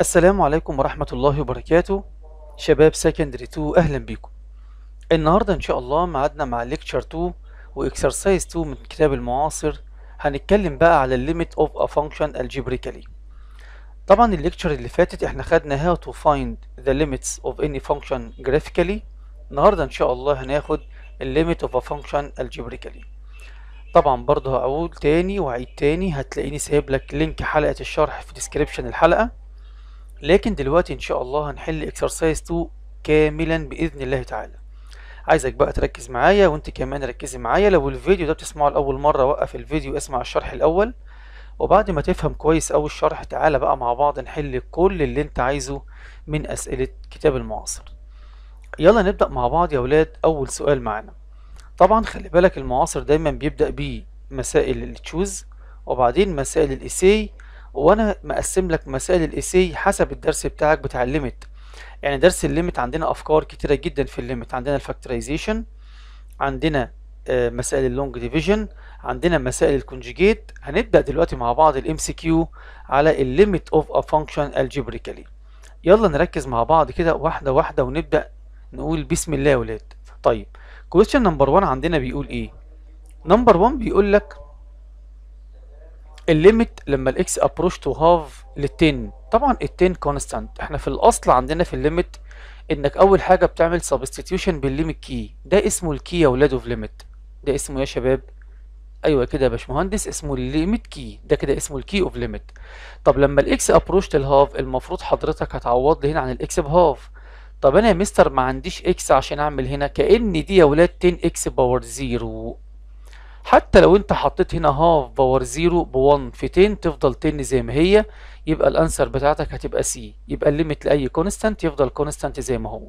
السلام عليكم ورحمة الله وبركاته شباب سكندري 2 أهلا بيكم النهاردة إن شاء الله معادنا مع ليكتشر 2 وإكسرسايز 2 من كتاب المعاصر هنتكلم بقى على الليمت اوف ا فانكشن الجبريكالي طبعا الليكتشر اللي فاتت احنا خدنا هاو تو فايند ذا ليميتس اوف اني فانكشن جرافيكالي النهارده ان شاء الله هناخد الليميت اوف ا فانكشن الجبريكالي طبعا برضه هعود تاني وعيد تاني هتلاقيني سايب لك لينك حلقه الشرح في ديسكريبشن الحلقه لكن دلوقتي ان شاء الله هنحل اكسرسايز 2 كاملا باذن الله تعالى عايزك بقى تركز معايا وانت كمان ركزي معايا لو الفيديو ده بتسمعه لاول مره وقف الفيديو اسمع الشرح الاول وبعد ما تفهم كويس أوي الشرح تعالى بقى مع بعض نحل كل اللي انت عايزه من أسئلة كتاب المعاصر يلا نبدأ مع بعض يا ولاد أول سؤال معانا طبعا خلي بالك المعاصر دايما بيبدأ بيه مسائل التشوز وبعدين مسائل الإسي وانا مقسم لك مسائل الاسي حسب الدرس بتاعك بتاع الليميت يعني درس الليميت عندنا افكار كتيره جدا في الليميت عندنا الفاكتورايزيشن آه، عندنا مسائل اللونج ديفيجن عندنا مسائل الكونجيجيت هنبدا دلوقتي مع بعض الام سي كيو على الليميت اوف ا فانكشن الجبريكالي يلا نركز مع بعض كده واحده واحده ونبدا نقول بسم الله يا ولاد طيب كويشن نمبر 1 عندنا بيقول ايه نمبر 1 بيقول لك الليميت لما الاكس ابروش تو هاف لل10 طبعا ال10 كونستانت احنا في الاصل عندنا في الليميت انك اول حاجه بتعمل سبستيتيوشن بالليميت كي ده اسمه الكي يا ولاد اوف ليميت ده اسمه يا شباب ايوه كده يا باشمهندس اسمه الليميت كي ده كده اسمه الكي اوف ليميت طب لما الاكس ابروش للهاف المفروض حضرتك هتعوض لي هنا عن الاكس بهاف طب انا يا مستر ما عنديش اكس عشان اعمل هنا كان دي يا ولاد 10 اكس باور 0 حتى لو انت حطيت هنا هاف باور زيرو ب1 في 10 تفضل 10 زي ما هي يبقى الانسر بتاعتك هتبقى سي يبقى الليمت لاي كونستانت يفضل كونستانت زي ما هو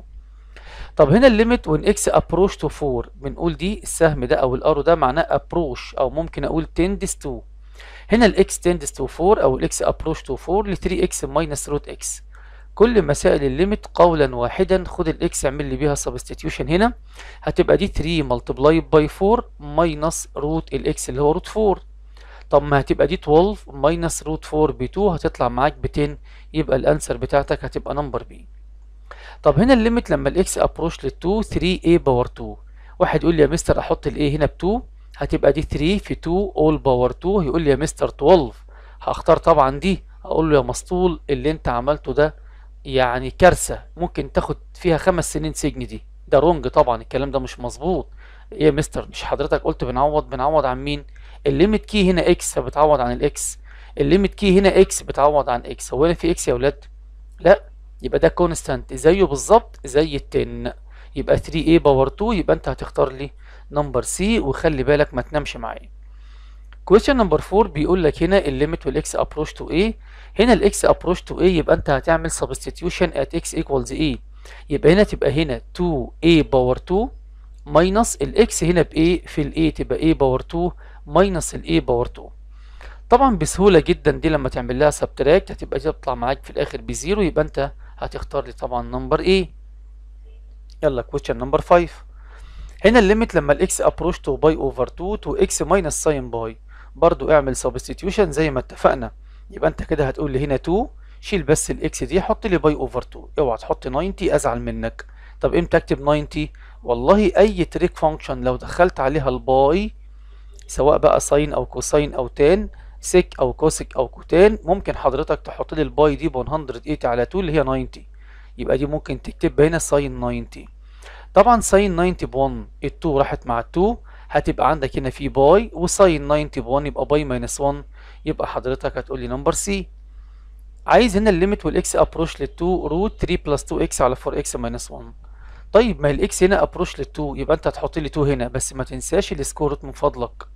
طب هنا الليمت وان اكس ابروش تو 4 بنقول دي السهم ده او الارو ده معناه ابروش او ممكن اقول تندس تو هنا الاكس تندس تو 4 او الاكس ابروش تو 4 ل 3 اكس ماينس روت اكس كل مسائل الليمت قولا واحدا خد الاكس اعمل لي بيها سبستيتيوشن هنا هتبقى دي 3 ملتبلاي باي 4 ماينس روت الاكس اللي هو روت 4 طب ما هتبقى دي 12 ماينس روت 4 ب 2 هتطلع معاك ب 10 يبقى الانسر بتاعتك هتبقى نمبر بي طب هنا الليمت لما الاكس ابروش لل 2 3 a باور 2 واحد يقول لي يا مستر احط الاي هنا ب 2 هتبقى دي 3 في 2 اول باور 2 يقول لي يا مستر 12 هختار طبعا دي اقول له يا مسطول اللي انت عملته ده يعني كارثه ممكن تاخد فيها خمس سنين سجن دي ده رونج طبعا الكلام ده مش مظبوط ايه يا مستر مش حضرتك قلت بنعوض بنعوض عن مين الليميت كي هنا اكس فبتعوض عن الاكس الليميت كي هنا اكس بتعوض عن اكس هو هنا في اكس يا ولاد لا يبقى ده كونستانت زيه بالظبط زي التن يبقى 3a باور 2 يبقى انت هتختار لي نمبر سي وخلي بالك ما تنامش معايا كويشن نمبر 4 بيقول لك هنا الليميت والاكس ابروش تو ايه هنا الاكس ابروش تو ايه يبقى انت هتعمل سبستيتيوشن ات اكس ايكوالز ايه يبقى هنا تبقى هنا 2 a باور 2 ماينص الاكس هنا بايه في الايه تبقى a باور 2 ماينص الايه باور 2 طبعا بسهوله جدا دي لما تعمل لها سبتراكت هتبقى دي تطلع معاك في الاخر بزيرو يبقى انت هتختار لي طبعا نمبر ايه يلا كويشن نمبر 5 هنا الليميت لما الاكس ابروش تو باي اوفر 2 تو اكس ماينس ساين باي برضو اعمل سبستيتيوشن زي ما اتفقنا يبقى انت كده هتقول لي هنا 2 شيل بس الاكس دي حط لي باي اوفر 2 اوعى تحط 90 ازعل منك طب امتى اكتب 90 والله اي تريك فانكشن لو دخلت عليها الباي سواء بقى ساين او كوساين او تان سيك او كوسك او كوتان ممكن حضرتك تحط لي الباي دي ب 180 على 2 اللي هي 90 يبقى دي ممكن تكتب هنا ساين 90 طبعا ساين 90 ب1 ال2 راحت مع ال2 هتبقى عندك هنا في باي وساين 90 ب1 يبقى باي ماينس 1 يبقى حضرتك هتقول لي نمبر سي عايز هنا الليميت والاكس ابروش لل2 روت 3 بلس 2 اكس على 4 اكس ماينس 1 طيب ما الاكس هنا ابروش لل2 يبقى انت هتحط لي 2 هنا بس ما تنساش السكور من فضلك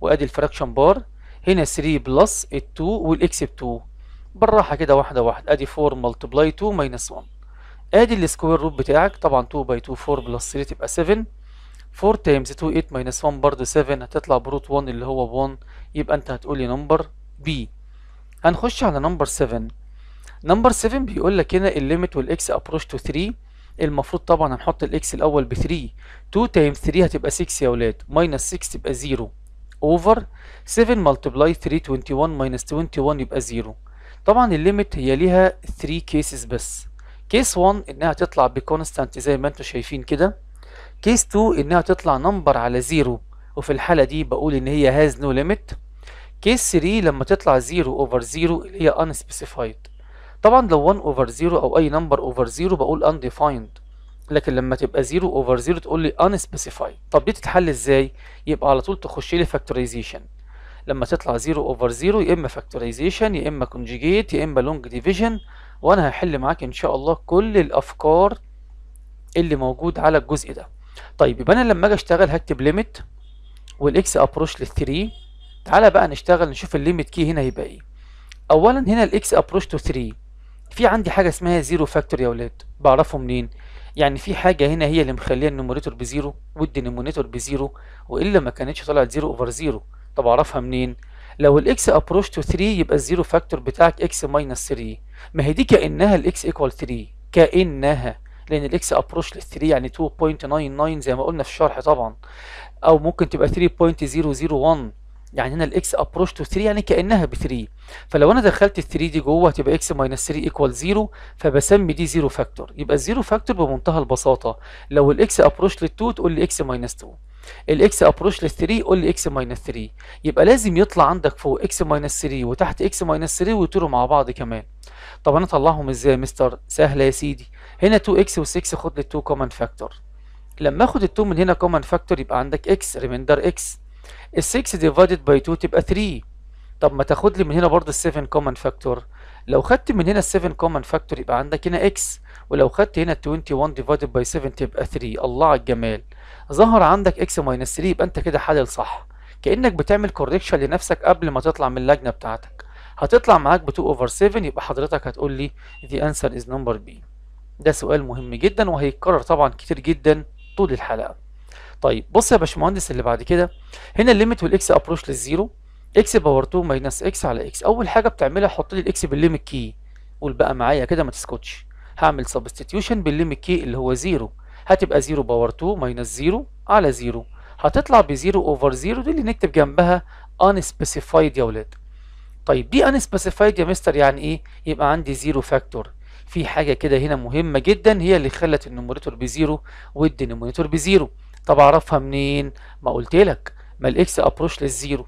وادي الفراكشن بار هنا 3 بلس ال2 والاكس ب2 بالراحه كده واحده واحده ادي 4 ملتبلاي 2 ماينس 1 ادي السكوير روت بتاعك طبعا 2 باي 2 4 بلس 3 تبقى 7 4 تايمز 2 8 ماينس 1 برضه 7 هتطلع بروت 1 اللي هو 1 يبقى انت هتقول لي نمبر بي هنخش على نمبر 7 نمبر 7 بيقول لك هنا الليميت والاكس ابروش تو 3 المفروض طبعا هنحط الاكس الاول ب 3 2 تايم 3 هتبقى 6 يا اولاد ماينس 6 تبقى 0 اوفر 7 ملتبلاي 3 21 ماينس 21 يبقى 0 طبعا الليميت هي ليها 3 كيسز بس كيس 1 انها تطلع بكونستانت زي ما انتم شايفين كده كيس 2 انها تطلع نمبر على 0 وفي الحالة دي بقول إن هي has no limit كيس 3 لما تطلع 0 over 0 اللي هي unspecified طبعا لو 1 over 0 أو أي number over 0 بقول undefined لكن لما تبقى 0 over 0 تقول لي unspecified طب دي تتحل إزاي؟ يبقى على طول تخش لي factorization لما تطلع 0 over 0 يا إما factorization يا إما conjugate يا إما long division وأنا هحل معاك إن شاء الله كل الأفكار اللي موجود على الجزء ده طيب يبقى أنا لما أجي أشتغل هكتب limit والاكس ابروش لل3 تعالى بقى نشتغل نشوف الليميت كي هنا هيبقى ايه اولا هنا الاكس ابروش تو 3 في عندي حاجه اسمها زيرو فاكتور يا ولاد بعرفه منين يعني في حاجه هنا هي اللي مخليه النيموريتور بزيرو والدينومينيتور بزيرو والا ما كانتش طلعت زيرو اوفر زيرو طب اعرفها منين لو الاكس ابروش تو 3 يبقى الزيرو فاكتور بتاعك اكس ماينس 3 ما هي دي كانها الاكس ايكوال 3 كانها لان الاكس ابروش لل 3 يعني 2.99 زي ما قلنا في الشرح طبعا او ممكن تبقى 3.001 يعني هنا الاكس ابروش تو 3 يعني كانها ب 3 فلو انا دخلت ال 3 دي جوه هتبقى اكس ماينس 3 ايكوال 0 فبسمي دي 0 فاكتور يبقى الزيرو فاكتور بمنتهى البساطه لو الاكس ابروش لل 2 تقول لي اكس ماينس 2 الاكس ابروش لل 3 قول لي اكس ماينس 3 يبقى لازم يطلع عندك فوق اكس ماينس 3 وتحت اكس ماينس 3 ويطيروا مع بعض كمان طب انا اطلعهم ازاي يا مستر سهله يا سيدي هنا 2x و6 خد لي 2 كومن فاكتور لما اخد ال 2 من هنا كومن فاكتور يبقى عندك x ريميندر x ال 6 ديفايدد باي 2 تبقى 3 طب ما تاخد لي من هنا برضه ال 7 كومن فاكتور لو خدت من هنا ال 7 كومن فاكتور يبقى عندك هنا x ولو خدت هنا 21 ديفايدد باي 7 تبقى 3 الله على الجمال ظهر عندك x ماينس 3 يبقى انت كده حلل صح كانك بتعمل كوركشن لنفسك قبل ما تطلع من اللجنه بتاعتك هتطلع معاك ب 2 اوفر 7 يبقى حضرتك هتقول لي the answer is number B ده سؤال مهم جدا وهيتكرر طبعا كتير جدا طول الحلقه طيب بص يا باشمهندس اللي بعد كده هنا الليميت والاكس ابروش للزيرو اكس باور 2 ماينس اكس على اكس اول حاجه بتعملها حط لي الاكس بالليميت كي قول بقى معايا كده ما تسكتش هعمل سبستيتيوشن بالليميت كي اللي هو زيرو هتبقى زيرو باور 2 ماينس زيرو على زيرو هتطلع بزيرو اوفر زيرو دي اللي نكتب جنبها unspecified يا ولاد طيب دي unspecified يا مستر يعني ايه يبقى عندي زيرو فاكتور في حاجه كده هنا مهمه جدا هي اللي خلت النوميريتور بزيرو والدينومينيتور بزيرو طب اعرفها منين ما قلت لك ما الاكس ابروش للزيرو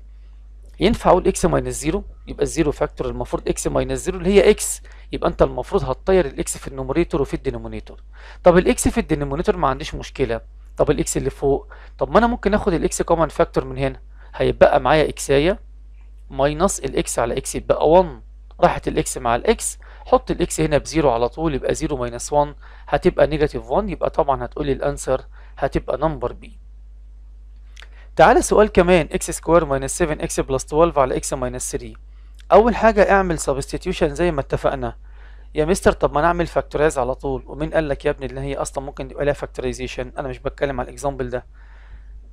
ينفع اقول اكس ماينس زيرو يبقى الزيرو فاكتور المفروض اكس ماينس زيرو اللي هي اكس يبقى انت المفروض هتطير الاكس في النوميريتور وفي الدينومينيتور طب الاكس في الدينومينيتور ما عنديش مشكله طب الاكس اللي فوق طب ما انا ممكن اخد الاكس كومن فاكتور من هنا هيبقى معايا اكسايه ماينس الاكس على اكس يبقى 1 راحت الاكس مع الاكس حط الاكس هنا بزيرو على طول يبقى زيرو ماينس 1 هتبقى نيجاتيف 1 يبقى طبعا هتقول لي الانسر هتبقى نمبر بي تعالى سؤال كمان اكس سكوير ماينس 7 اكس بلس 12 على اكس ماينس 3 اول حاجه اعمل سبستيتيوشن زي ما اتفقنا يا مستر طب ما نعمل فاكتورايز على طول ومين قال لك يا ابني ان هي اصلا ممكن تبقى لها فاكتورايزيشن انا مش بتكلم على الاكزامبل ده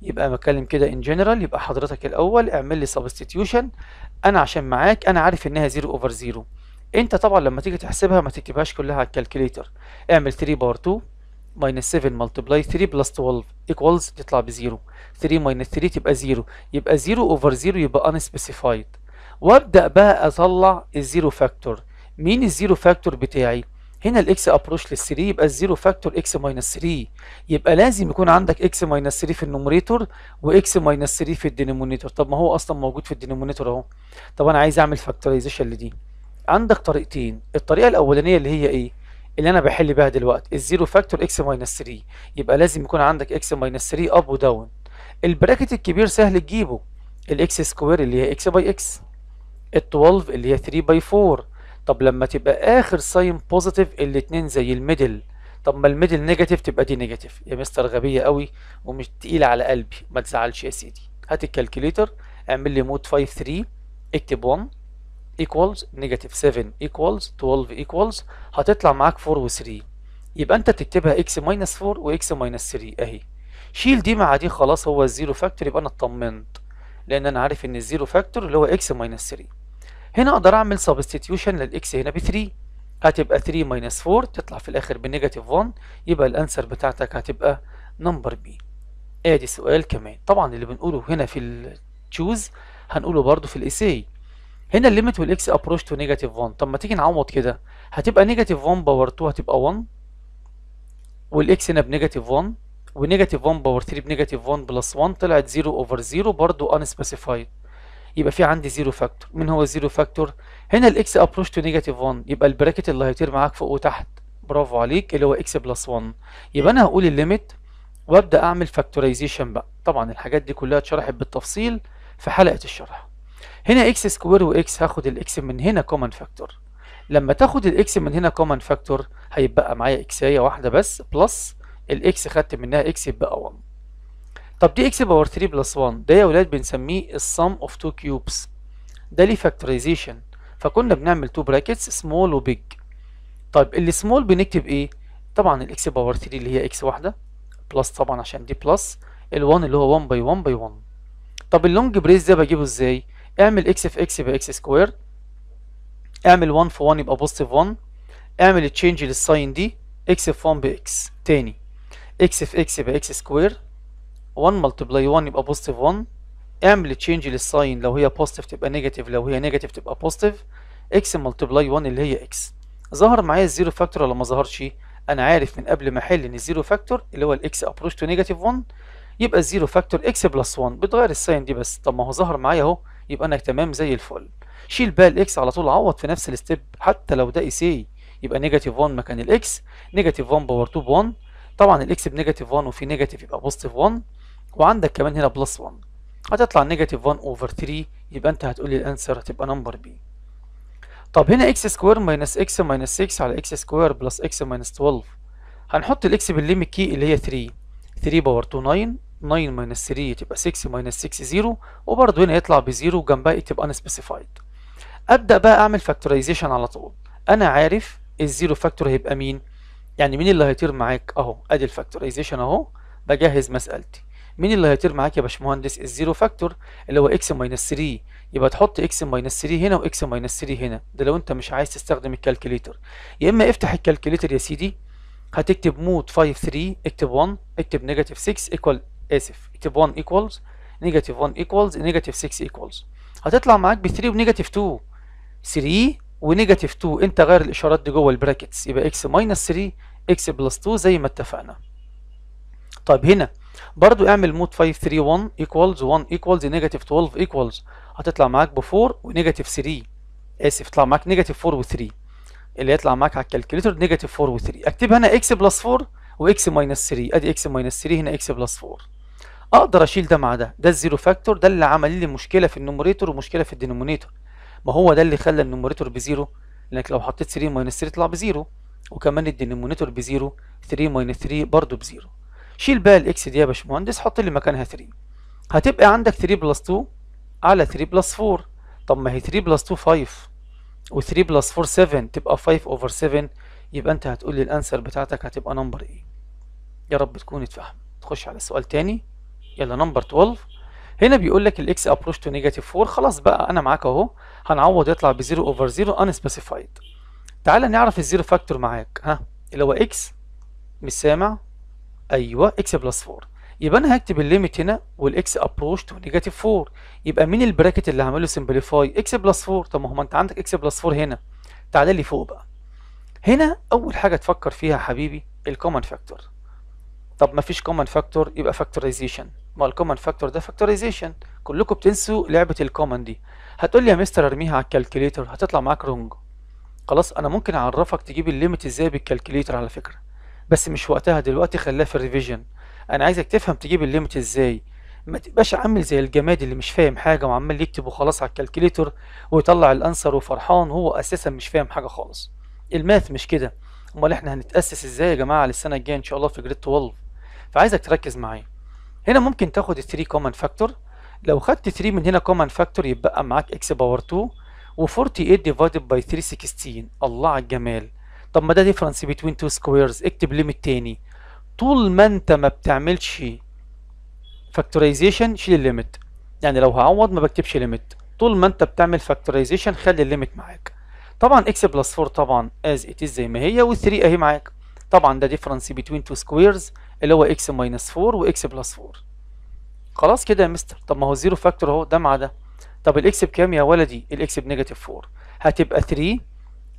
يبقى بتكلم كده ان جنرال يبقى حضرتك الاول اعمل لي سبستيتيوشن انا عشان معاك انا عارف انها 0 اوفر 0 انت طبعا لما تيجي تحسبها ما تكتبهاش كلها على الكالكوليتر اعمل 3 باور 2 ماينس 7 ملتبلاي 3 بلس 12 ايكوالز تطلع 0 3 ماينس 3 تبقى 0 يبقى 0 اوفر 0 يبقى انسبيسيفايد وابدا بقى اطلع الزيرو فاكتور مين الزيرو فاكتور بتاعي هنا الاكس ابروش لل 3 يبقى الزيرو فاكتور اكس ماينس 3 يبقى لازم يكون عندك اكس ماينس 3 في النومريتور واكس ماينس 3 في الدينومينيتور طب ما هو اصلا موجود في الدينومينيتور اهو طب انا عايز اعمل فاكتورايزيشن لدي عندك طريقتين الطريقه الاولانيه اللي هي ايه اللي انا بحل بها دلوقتي الزيرو فاكتور اكس ماينس 3 يبقى لازم يكون عندك اكس ماينس 3 اب وداون البراكت الكبير سهل تجيبه الاكس سكوير اللي هي اكس باي اكس ال 12 اللي هي 3 باي 4 طب لما تبقى اخر ساين بوزيتيف الاثنين زي الميدل طب ما الميدل نيجاتيف تبقى دي نيجاتيف يا مستر غبيه قوي ومش تقيله على قلبي ما تزعلش يا سيدي هات الكالكوليتر اعمل لي مود 5 3 اكتب 1 equals negative 7 equals 12 equals هتطلع معاك 4 و3 يبقى انت تكتبها x minus 4 و x minus 3 اهي شيل دي مع دي خلاص هو الزيرو فاكتور يبقى انا اطمنت لان انا عارف ان الزيرو فاكتور اللي هو x minus 3 هنا اقدر اعمل substitution للاكس هنا ب 3 هتبقى 3 minus 4 تطلع في الاخر بنيجاتيف 1 يبقى الانسر بتاعتك هتبقى نمبر بي ادي سؤال كمان طبعا اللي بنقوله هنا في التشوز هنقوله برضو في الاساي هنا الليميت والاكس ابروش تو نيجاتيف 1 طب ما تيجي نعوض كده هتبقى نيجاتيف 1 باور 2 هتبقى 1 والاكس هنا بنيجاتيف 1 ونيجاتيف 1 باور 3 بنيجاتيف 1 بلس 1 طلعت 0 اوفر 0 برضه ان سبيسيفايد يبقى في عندي 0 فاكتور مين هو الزيرو فاكتور هنا الاكس ابروش تو نيجاتيف 1 يبقى البراكت اللي هيطير معاك فوق وتحت برافو عليك اللي هو اكس بلس 1 يبقى انا هقول الليميت وابدا اعمل فاكتورايزيشن بقى طبعا الحاجات دي كلها اتشرحت بالتفصيل في حلقه الشرح هنا اكس سكوير واكس هاخد الاكس من هنا كومن فاكتور لما تاخد الاكس من هنا كومن فاكتور هيبقى معايا اكسايه واحده بس بلس الاكس خدت منها اكس يبقى 1 طب دي اكس باور 3 بلس 1 ده يا ولاد بنسميه السم اوف تو كيوبس ده ليه فاكتورايزيشن فكنا بنعمل تو براكتس سمول وبيج طيب اللي سمول بنكتب ايه طبعا الاكس باور 3 اللي هي اكس واحده بلس طبعا عشان دي بلس ال1 اللي هو 1 باي 1 باي 1 طب اللونج بريس ده بجيبه ازاي اعمل اكس في اكس يبقى اكس سكوير اعمل 1 في 1 يبقى بوزيتيف 1 اعمل تشينج للساين دي اكس في 1 باكس تاني اكس في اكس يبقى اكس سكوير 1 ملتبلاي 1 يبقى بوزيتيف 1 اعمل تشينج للساين لو هي بوزيتيف تبقى نيجاتيف لو هي نيجاتيف تبقى بوزيتيف اكس ملتبلاي 1 اللي هي اكس ظهر معايا الزيرو فاكتور ولا ما ظهرش انا عارف من قبل ما احل ان الزيرو فاكتور اللي هو الاكس ابروش تو نيجاتيف 1 يبقى الزيرو فاكتور اكس بلس 1 بتغير الساين دي بس طب ما هو ظهر معايا اهو يبقى انك تمام زي الفل شيل بقى الاكس على طول عوض في نفس الستيب حتى لو ده اي سي يبقى نيجاتيف 1 مكان الاكس نيجاتيف 1 باور 2 ب 1 طبعا الاكس بنيجاتيف 1 وفي نيجاتيف يبقى بوزيتيف 1 وعندك كمان هنا بلس 1 هتطلع نيجاتيف 1 اوفر 3 يبقى انت هتقول لي الانسر هتبقى نمبر بي طب هنا اكس سكوير ماينس اكس ماينس 6 على اكس سكوير بلس اكس ماينس 12 هنحط الاكس بالليمت كي اللي هي 3 3 باور 2 9 9 ماينس 3 تبقى 6 ماينس 6 0 وبرضه هنا يطلع ب 0 وجنبها تبقى unspecified ابدا بقى اعمل فاكتورايزيشن على طول انا عارف الزيرو فاكتور هيبقى مين يعني مين اللي هيطير معاك اهو ادي الفاكتورايزيشن اهو بجهز مسالتي مين اللي هيطير معاك يا باشمهندس الزيرو فاكتور اللي هو اكس ماينس 3 يبقى تحط اكس ماينس 3 هنا واكس ماينس 3 هنا ده لو انت مش عايز تستخدم الكالكوليتر يا اما افتح الكالكوليتر يا سيدي هتكتب مود 5 3 اكتب 1 اكتب نيجاتيف 6 ايكوال اسف اكتب 1 ايكوالز نيجاتيف 1 ايكوالز نيجاتيف 6 ايكوالز هتطلع معاك ب 3 ونيجاتيف 2 3 ونيجاتيف 2 انت غير الاشارات دي جوه البراكتس يبقى اكس ماينس 3 اكس بلس 2 زي ما اتفقنا طيب هنا برضو اعمل مود 5 ايكوالز 1 ايكوالز نيجاتيف 12 ايكوالز هتطلع معاك ب 4 ونيجاتيف 3 اسف طلع معاك نيجاتيف 4 و3 اللي هيطلع معاك على الكالكوليتر نيجاتيف 4 و3 اكتبها هنا اكس بلس 4 واكس ماينس 3 ادي اكس ماينس 3 هنا اكس بلس 4 اقدر اشيل ده مع ده ده الزيرو فاكتور ده اللي عمل لي مشكله في النومريتور ومشكله في الدينومينيتور ما هو ده اللي خلى النومريتور بزيرو لانك لو حطيت 3 ماينس 3 يطلع بزيرو وكمان الدينومينيتور بزيرو 3 ماينس 3 برضه بزيرو شيل بقى الاكس دي يا باشمهندس حط لي مكانها 3 هتبقى عندك 3 بلس 2 على 3 بلس 4 طب ما هي 3 بلس 2 5 و3 بلس 4 7 تبقى 5 اوفر 7 يبقى انت هتقول لي الانسر بتاعتك هتبقى نمبر ايه يا رب تكون اتفهم تخش على سؤال تاني يلا نمبر 12 هنا بيقول لك الاكس ابروش تو نيجاتيف 4 خلاص بقى انا معاك اهو هنعوض يطلع ب 0 اوفر 0 ان سبيسيفايد تعالى نعرف الزيرو فاكتور معاك ها اللي هو اكس مش سامع ايوه اكس بلس 4 يبقى انا هكتب الليميت هنا والاكس ابروش تو نيجاتيف 4 يبقى مين البراكت اللي هعمله سمبليفاي اكس بلس 4 طب ما هو انت عندك اكس بلس 4 هنا تعالى لي فوق بقى هنا اول حاجه تفكر فيها يا حبيبي الكومن فاكتور طب ما فيش كومن فاكتور يبقى فاكتورايزيشن ما الكومن فاكتور ده فاكتوريزيشن كلكم بتنسوا لعبه الكومن دي هتقول لي يا مستر ارميها على الكالكوليتر هتطلع معاك رونج خلاص انا ممكن اعرفك تجيب الليميت ازاي بالكالكوليتر على فكره بس مش وقتها دلوقتي خليها في الريفيجن انا عايزك تفهم تجيب الليميت ازاي ما تبقاش عامل زي الجماد اللي مش فاهم حاجه وعمال يكتب وخلاص على الكالكوليتر ويطلع الانسر وفرحان وهو اساسا مش فاهم حاجه خالص الماث مش كده امال احنا هنتاسس ازاي يا جماعه للسنه الجايه ان شاء الله في جريد 12 فعايزك تركز معايا هنا ممكن تاخد ال 3 كومن فاكتور لو خدت 3 من هنا كومن فاكتور يبقى معاك اكس باور 2 و48 ديفايدد باي 316 الله على الجمال طب ما ده ديفرنس بين 2 سكويرز اكتب ليميت تاني طول ما انت ما بتعملش فاكتورايزيشن شيل الليميت يعني لو هعوض ما بكتبش ليميت طول ما انت بتعمل فاكتورايزيشن خلي الليميت معاك طبعا اكس بلس 4 طبعا از ات از زي ما هي و 3 اهي معاك طبعا ده ديفرنس بين 2 سكويرز اللي هو اكس ماينس 4 واكس بلس 4 خلاص كده يا مستر طب ما هو الزيرو فاكتور اهو ده مع ده طب الاكس بكام يا ولدي الاكس بنيجاتيف 4 هتبقى 3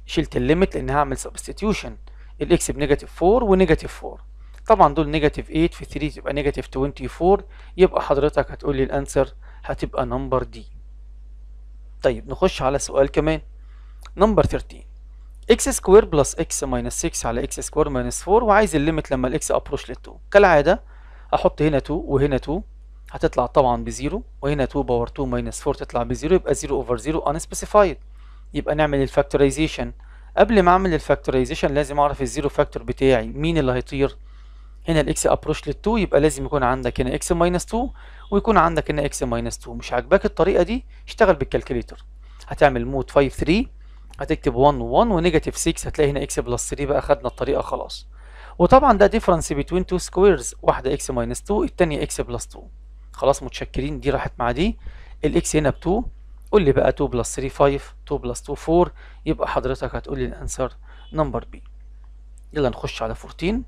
شلت الليميت لان هعمل سبستيتيوشن الاكس بنيجاتيف 4 ونيجاتيف 4 طبعا دول نيجاتيف 8 في 3 تبقى نيجاتيف 24 يبقى حضرتك هتقول لي الانسر هتبقى نمبر دي طيب نخش على سؤال كمان نمبر 13 x سكوير بلس x ماينس 6 على x سكوير ماينس 4 وعايز الليمت لما الاكس ابروش لل 2 كالعاده احط هنا 2 وهنا 2 هتطلع طبعا بزيرو وهنا 2 باور 2 ماينس 4 تطلع بزيرو يبقى 0 اوفر 0 unspecified يبقى نعمل الفاكتورايزيشن قبل ما اعمل الفاكتورايزيشن لازم اعرف الزيرو فاكتور بتاعي مين اللي هيطير هنا الاكس ابروش لل2 يبقى لازم يكون عندك هنا اكس ماينس 2 ويكون عندك هنا اكس ماينس 2 مش عاجباك الطريقه دي اشتغل بالكالكوليتر هتعمل مود 5 3 هتكتب 1 1 ونيجاتيف 6 هتلاقي هنا اكس بلس 3 بقى خدنا الطريقه خلاص وطبعا ده ديفرنس بين تو سكويرز واحده اكس ماينس 2 الثانيه اكس بلس 2 خلاص متشكرين دي راحت مع دي الاكس هنا ب 2 قول لي بقى 2 بلس 3 5 2 بلس 2 4 يبقى حضرتك هتقول لي الانسر نمبر بي يلا نخش على 14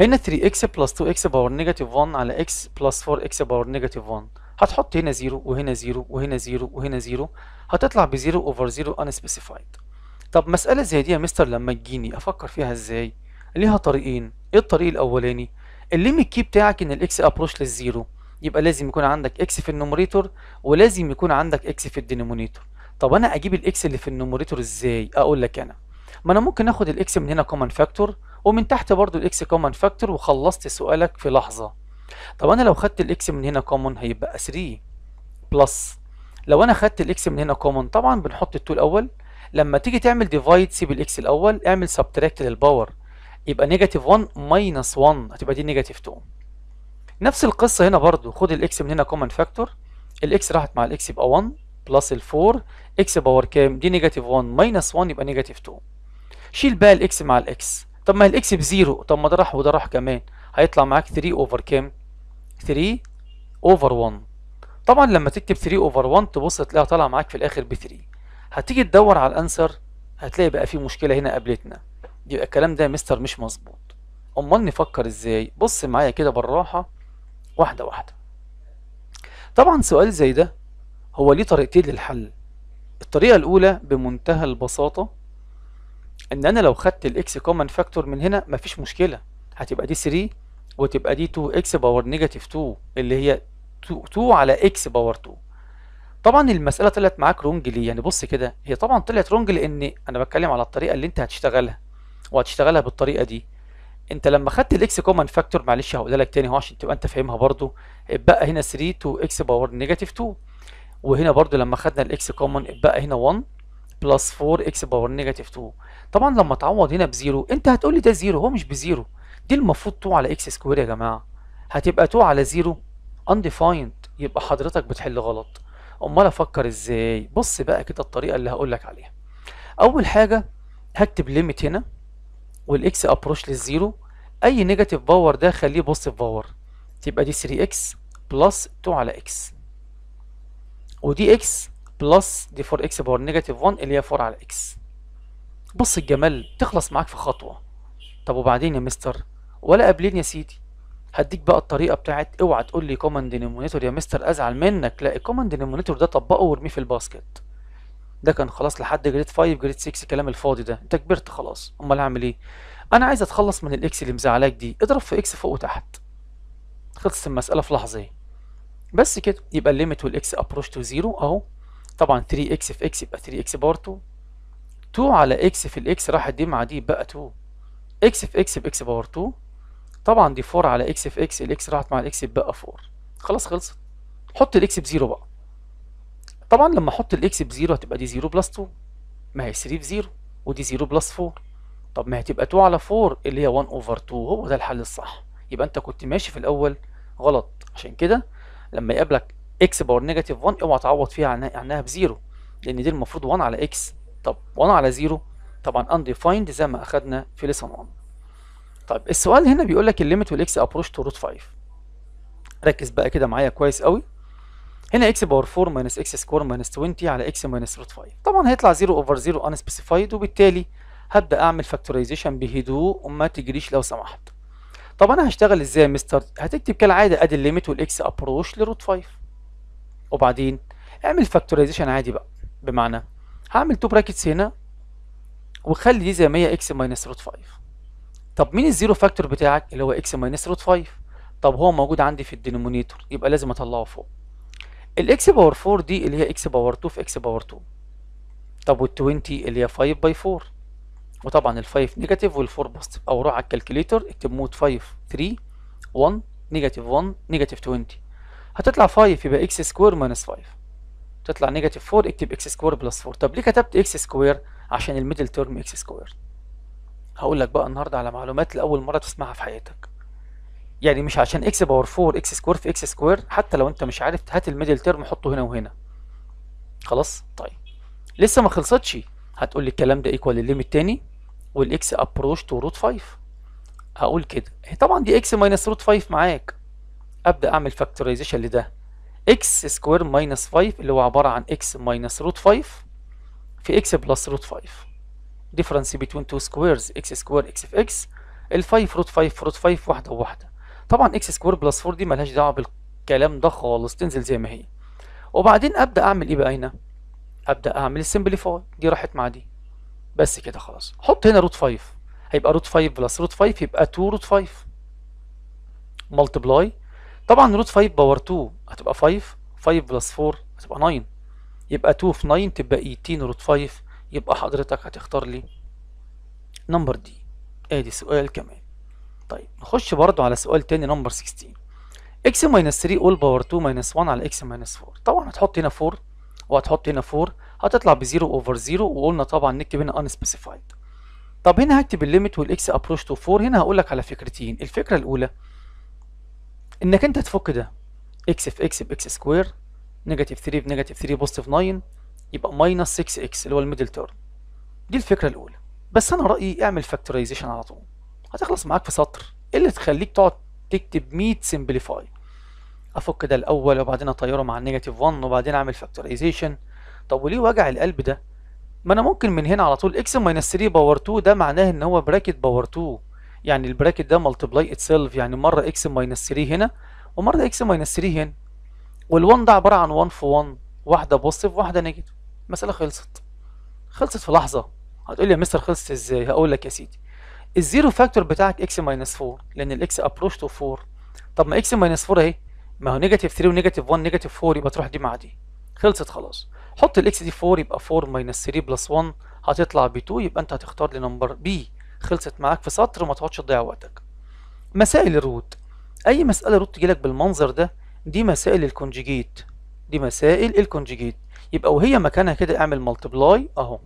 هنا 3 x بلس 2 x باور نيجاتيف 1 على x بلس 4 x باور نيجاتيف 1 هتحط هنا 0 وهنا 0 وهنا 0 وهنا 0 هتطلع ب 0 over 0 unspecified طب مسألة زي دي يا مستر لما تجيني افكر فيها ازاي ليها طريقين ايه الطريق الاولاني الليميت كي بتاعك ان الاكس ابروش للزيرو يبقى لازم يكون عندك اكس في النوموريتور ولازم يكون عندك اكس في الدينومينيتور طب انا اجيب الاكس اللي في النوموريتور ازاي اقول لك انا ما انا ممكن اخد الاكس من هنا كومن فاكتور ومن تحت برضو الاكس كومن فاكتور وخلصت سؤالك في لحظه طب انا لو خدت الاكس من هنا كومن هيبقى 3 بلس لو انا خدت الاكس من هنا كومن طبعا بنحط التو الاول لما تيجي تعمل ديفايد سيب الاكس الاول اعمل سبتراكت للباور يبقى نيجاتيف 1 ماينس 1 هتبقى دي نيجاتيف 2 نفس القصه هنا برضو خد الاكس من هنا كومن فاكتور الاكس راحت مع الاكس يبقى 1 بلس ال 4 اكس باور كام دي نيجاتيف 1 ماينس 1 يبقى نيجاتيف 2 شيل بقى الاكس مع الاكس طب ما الاكس بزيرو طب ما ده راح وده راح كمان هيطلع معاك 3 اوفر كام 3 اوفر 1 طبعا لما تكتب 3 اوفر 1 تبص تلاقيها طالعه معاك في الاخر ب 3 هتيجي تدور على الانسر هتلاقي بقى في مشكله هنا قابلتنا يبقى الكلام ده يا مستر مش مظبوط امال نفكر ازاي بص معايا كده بالراحه واحده واحده طبعا سؤال زي ده هو ليه طريقتين للحل الطريقه الاولى بمنتهى البساطه ان انا لو خدت الاكس كومن فاكتور من هنا مفيش مشكله هتبقى دي 3 وتبقى دي 2 اكس باور نيجاتيف 2 اللي هي 2 على اكس باور 2 طبعا المساله طلعت معاك رونج ليه يعني بص كده هي طبعا طلعت رونج لان انا بتكلم على الطريقه اللي انت هتشتغلها وهتشتغلها بالطريقه دي انت لما خدت الاكس كومن فاكتور معلش هقولها لك تاني اهو عشان تبقى انت فاهمها برضو اتبقى هنا 3 تو اكس باور نيجاتيف 2 وهنا برضو لما خدنا الاكس كومن اتبقى هنا 1 بلس 4 اكس باور نيجاتيف 2 طبعا لما تعوض هنا بزيرو انت هتقول لي ده زيرو هو مش بزيرو دي المفروض 2 على اكس سكوير يا جماعه هتبقى 2 على زيرو undefined يبقى حضرتك بتحل غلط امال افكر ازاي بص بقى كده الطريقه اللي هقول لك عليها اول حاجه هكتب ليميت هنا والاكس ابروش للزيرو اي نيجاتيف باور ده خليه بوزيتيف باور تبقى دي 3 اكس بلس 2 على اكس ودي اكس بلس دي 4 اكس باور نيجاتيف 1 اللي هي 4 على اكس بص الجمال تخلص معاك في خطوه طب وبعدين يا مستر ولا قابلين يا سيدي هديك بقى الطريقه بتاعت اوعى تقول لي كومن دينومينيتور يا مستر ازعل منك لا الكومن دينومينيتور ده طبقه وارميه في الباسكت ده كان خلاص لحد جريد 5 جريد 6 الكلام الفاضي ده انت كبرت خلاص امال اعمل ايه انا عايز اتخلص من الاكس اللي مزعلاك دي اضرب في اكس فوق وتحت خلصت المساله في لحظه بس كده يبقى الليميت والاكس ابروش تو زيرو اهو طبعا 3 اكس في اكس يبقى 3 اكس بار 2 2 على اكس في الاكس راحت دي مع دي بقى 2 اكس في اكس باكس باور 2 طبعا دي 4 على اكس في اكس الاكس راحت مع الاكس بقى 4 خلاص خلصت حط الاكس بزيرو بقى طبعا لما احط الاكس بزيرو هتبقى دي 0 بلس 2 ما هي 3 بزيرو ودي 0 بلس 4 طب ما هي 2 على 4 اللي هي 1 اوفر 2 هو ده الحل الصح يبقى انت كنت ماشي في الاول غلط عشان كده لما يقابلك اكس باور نيجاتيف 1 اوعى تعوض فيها عنها بزيرو لان دي المفروض 1 على اكس طب 1 على 0 طبعا undefined زي ما اخدنا في لسان 1 طيب السؤال هنا بيقول لك الليميت والاكس ابروش تو روت 5 ركز بقى كده معايا كويس قوي هنا اكس باور 4 ماينس اكس سكوير ماينس 20 على اكس ماينس روت 5 طبعا هيطلع 0 اوفر 0 ان سبيسيفايد وبالتالي هبدا اعمل فاكتورايزيشن بهدوء وما تجريش لو سمحت طب انا هشتغل ازاي يا مستر هتكتب كالعاده ادي الليميت والاكس ابروش لروت 5 وبعدين اعمل فاكتورايزيشن عادي بقى بمعنى هعمل تو براكتس هنا وخلي دي زي ما هي اكس ماينس روت 5 طب مين الزيرو فاكتور بتاعك اللي هو اكس ماينس روت 5 طب هو موجود عندي في الدينومينيتور يبقى لازم اطلعه فوق الاكس باور 4 دي اللي هي اكس باور 2 في اكس باور 2 طب وال20 اللي هي 5 باي 4 وطبعا ال5 نيجاتيف وال4 بوزيتيف او روح على الكالكوليتر اكتب مود 5 3 1 نيجاتيف 1 نيجاتيف 20 هتطلع 5 يبقى اكس سكوير ماينس 5 تطلع نيجاتيف 4 اكتب اكس سكوير بلس 4 طب ليه كتبت اكس سكوير عشان الميدل تيرم اكس سكوير هقول لك بقى النهارده على معلومات لاول مره تسمعها في حياتك يعني مش عشان اكس باور 4 اكس سكوير في اكس سكوير حتى لو انت مش عارف هات الميدل تيرم حطه هنا وهنا خلاص طيب لسه ما خلصتش هتقول لي الكلام ده ايكوال الليميت تاني والاكس ابروش تو روت 5 هقول كده إيه، طبعا دي اكس ماينس روت 5 معاك ابدا اعمل فاكتورايزيشن لده اكس سكوير ماينس 5 اللي هو عباره عن اكس ماينس روت 5 في اكس بلس روت 5 difference between two squares x square x of x ال 5 روت 5 روت 5 واحده وواحده طبعا x سكوير بلس 4 دي ملهاش دعوه بالكلام ده خالص تنزل زي ما هي وبعدين ابدا اعمل ايه بقى هنا ابدا اعمل سمبليفاي دي راحت مع دي بس كده خلاص حط هنا روت 5 هيبقى روت 5 بلس روت 5 يبقى 2 روت 5 ملتبلاي طبعا روت 5 باور 2 هتبقى 5 5 بلس 4 هتبقى 9 يبقى 2 في 9 تبقى 18 روت 5 يبقى حضرتك هتختار لي نمبر دي ادي سؤال كمان طيب نخش برضو على سؤال تاني نمبر 16 اكس ماينس 3 اول باور 2 ماينس 1 على اكس ماينس 4 طبعا هتحط هنا 4 وهتحط هنا 4 هتطلع ب 0 اوفر 0 وقلنا طبعا نكتب هنا ان سبيسيفايد طب هنا هكتب الليميت والاكس ابروش تو 4 هنا هقول لك على فكرتين الفكره الاولى انك انت تفك ده اكس في اكس باكس سكوير نيجاتيف 3 بنيجاتيف 3 بوزيتيف 9 يبقى ماينس 6 اكس اللي هو الميدل تيرم دي الفكره الاولى بس انا رايي اعمل فاكتورايزيشن على طول هتخلص معاك في سطر إيه اللي تخليك تقعد تكتب 100 سمبليفاي افك ده الاول وبعدين اطيره مع النيجاتيف 1 وبعدين اعمل فاكتورايزيشن طب وليه وجع القلب ده ما انا ممكن من هنا على طول اكس ماينس 3 باور 2 ده معناه ان هو براكت باور 2 يعني البراكت ده ملتبلاي اتسيلف يعني مره اكس ماينس 3 هنا ومره اكس ماينس 3 هنا وال1 ده عباره عن 1 في 1 واحده بوزيتيف واحده نيجاتيف المساله خلصت خلصت في لحظه هتقول لي يا مستر خلصت ازاي هقول لك يا سيدي الزيرو فاكتور بتاعك اكس ماينس 4 لان الاكس ابروش تو 4 طب ما اكس ماينس 4 اهي ما هو نيجاتيف 3 ونيجاتيف 1 نيجاتيف 4 يبقى تروح دي مع دي خلصت خلاص حط الاكس دي 4 يبقى 4 ماينس 3 بلس 1 هتطلع ب 2 يبقى انت هتختار لي نمبر بي خلصت معاك في سطر وما تقعدش تضيع وقتك مسائل الروت اي مساله روت تجي لك بالمنظر ده دي مسائل الكونجيجيت دي مسائل الكونجيجيت يبقى وهي مكانها كده اعمل ملتبلاي اهو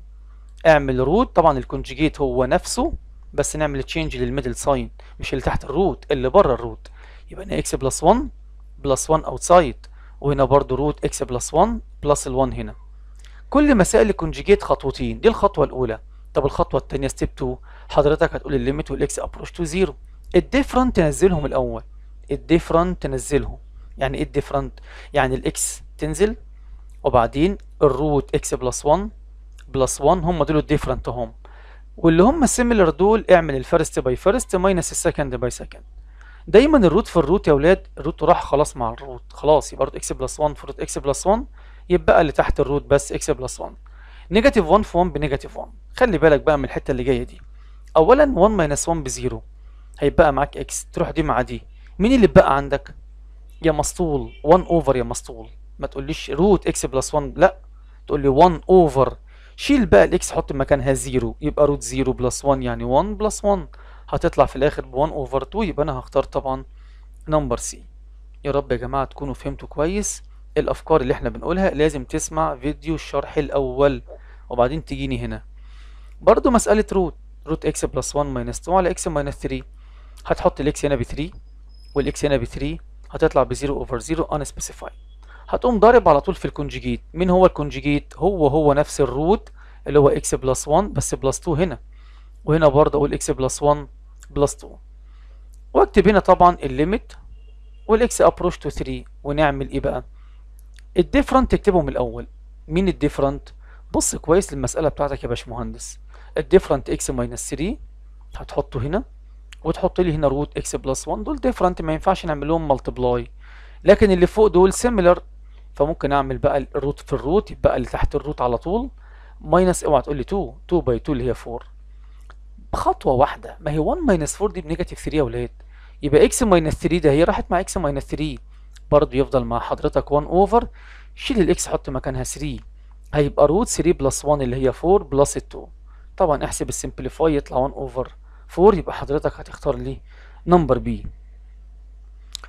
اعمل روت طبعا الكونجيجيت هو نفسه بس نعمل تشينج للميدل ساين مش اللي تحت الروت اللي بره الروت يبقى هنا اكس بلس 1 بلس 1 اوتسايد وهنا برضو روت اكس بلس 1 بلس ال1 هنا كل مسائل الكونجيجيت خطوتين دي الخطوه الاولى طب الخطوه الثانيه ستيب 2 حضرتك هتقول الليميت والاكس ابروش تو زيرو الديفرنت تنزلهم الاول الديفرنت تنزلهم يعني ايه الديفرنت يعني الاكس تنزل وبعدين الروت اكس بلس 1 بلس 1 هم دول الديفرنت هم واللي هم سيميلر دول اعمل الفيرست باي فيرست ماينس السكند باي سكند دايما الروت في الروت يا اولاد الروت راح خلاص مع الروت خلاص يبقى روت اكس بلس 1 في روت اكس بلس 1 يبقى اللي تحت الروت بس اكس بلس 1 نيجاتيف 1 في 1 بنيجاتيف 1 خلي بالك بقى من الحته اللي جايه دي اولا 1 ماينس 1 بزيرو هيبقى معاك اكس تروح دي مع دي مين اللي بقى عندك يا مسطول 1 اوفر يا مسطول ما تقوليش روت اكس بلس 1 لا تقول لي 1 اوفر شيل بقى الاكس حط مكانها 0 يبقى روت 0 بلس 1 يعني 1 بلس 1 هتطلع في الاخر ب 1 اوفر 2 يبقى انا هختار طبعا نمبر سي يا رب يا جماعه تكونوا فهمتوا كويس الافكار اللي احنا بنقولها لازم تسمع فيديو الشرح الاول وبعدين تجيني هنا برضو مساله روت روت اكس بلس 1 ماينس 2 على اكس ماينس 3 هتحط الاكس هنا ب 3 والاكس هنا ب 3 هتطلع ب 0 اوفر 0 unspecified هتقوم ضارب على طول في الكونجيجيت مين هو الكونجيجيت هو هو نفس الروت اللي هو اكس بلس 1 بس بلس 2 هنا وهنا برضه اقول اكس بلس 1 بلس 2 واكتب هنا طبعا الليميت والاكس ابروش تو 3 ونعمل ايه بقى الديفرنت من الاول مين الديفرنت بص كويس للمساله بتاعتك يا باشمهندس الديفرنت اكس ماينس 3 هتحطه هنا وتحط لي هنا روت اكس بلس 1 دول ديفرنت ما ينفعش نعمل لهم ملتبلاي لكن اللي فوق دول سيميلر فممكن اعمل بقى الروت في الروت يبقى اللي تحت الروت على طول ماينس اوعى تقول لي 2 2 باي 2 اللي هي 4 بخطوه واحده ما هي 1 ماينس 4 دي بنيجاتيف 3 يا ولاد يبقى اكس ماينس 3 ده هي راحت مع اكس ماينس 3 برضه يفضل مع حضرتك 1 اوفر شيل الاكس حط مكانها 3 هيبقى روت 3 بلس 1 اللي هي 4 بلس 2 طبعا احسب السمبليفاي يطلع 1 اوفر 4 يبقى حضرتك هتختار لي نمبر بي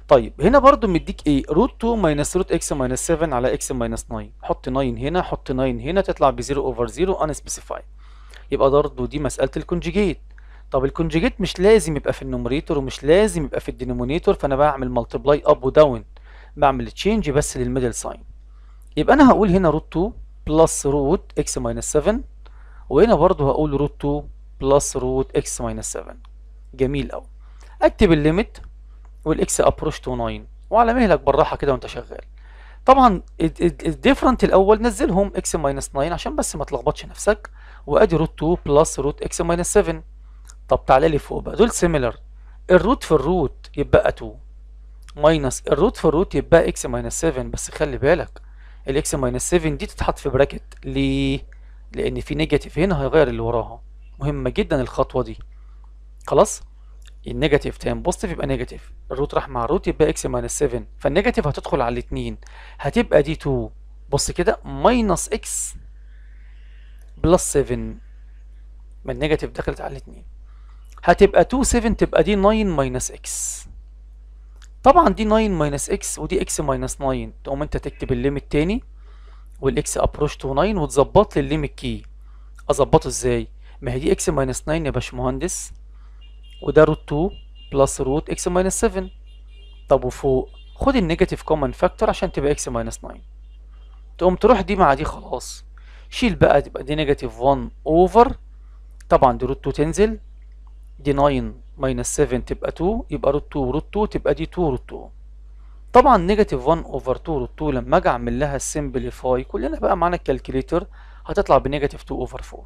طيب هنا برضو مديك ايه روت 2 ماينس روت اكس ماينس 7 على اكس ماينس 9 حط 9 هنا حط 9 هنا تطلع ب 0 اوفر 0 ان يبقى برضو دي مساله الكونجيجيت طب الكونجيجيت مش لازم يبقى في النومريتور ومش لازم يبقى في الدينومينيتور فانا بعمل ملتبلاي اب وداون بعمل تشينج بس للميدل ساين يبقى انا هقول هنا روت 2 بلس روت اكس ماينس 7 وهنا برضو هقول روت 2 بلس روت اكس ماينس 7 جميل قوي اكتب الليميت والاكس ابروش تو 9 وعلى مهلك بالراحه كده وانت شغال طبعا الديفرنت الاول نزلهم اكس ماينس 9 عشان بس ما تلخبطش نفسك وادي روت 2 بلس روت اكس ماينس 7 طب تعالى لي فوق بقى دول سيميلر الروت في الروت يبقى 2 ماينس الروت في الروت يبقى اكس ماينس 7 بس خلي بالك الاكس ماينس 7 دي تتحط في براكت ليه لان في نيجاتيف هنا هيغير اللي وراها مهمه جدا الخطوه دي خلاص النيجاتيف تايم بوزيتيف يبقى نيجاتيف الروت راح مع الروت يبقى اكس ماينس 7 فالنيجاتيف هتدخل على الاثنين هتبقى دي 2 بص كده ماينس اكس بلس 7 ما النيجاتيف دخلت على الاثنين هتبقى 2 7 تبقى دي 9 ماينس اكس طبعا دي 9 ماينس اكس ودي اكس ماينس 9 تقوم انت تكتب الليميت تاني والاكس ابروش تو 9 وتظبط لي الليميت كي اظبطه ازاي ما هي دي اكس ماينس 9 يا باشمهندس وده روت 2 بلس روت اكس ماينس 7 طب وفوق خد النيجاتيف كومن فاكتور عشان تبقى اكس ماينس 9 تقوم تروح دي مع دي خلاص شيل بقى تبقى دي نيجاتيف 1 اوفر طبعا دي روت 2 تنزل دي 9 ماينس 7 تبقى 2 يبقى روت 2 روت 2 تبقى دي 2 روت 2 طبعا نيجاتيف 1 اوفر 2 روت 2 لما اجي اعمل لها سمبليفاي كلنا بقى معانا الكالكليتر هتطلع بنيجاتيف 2 اوفر 4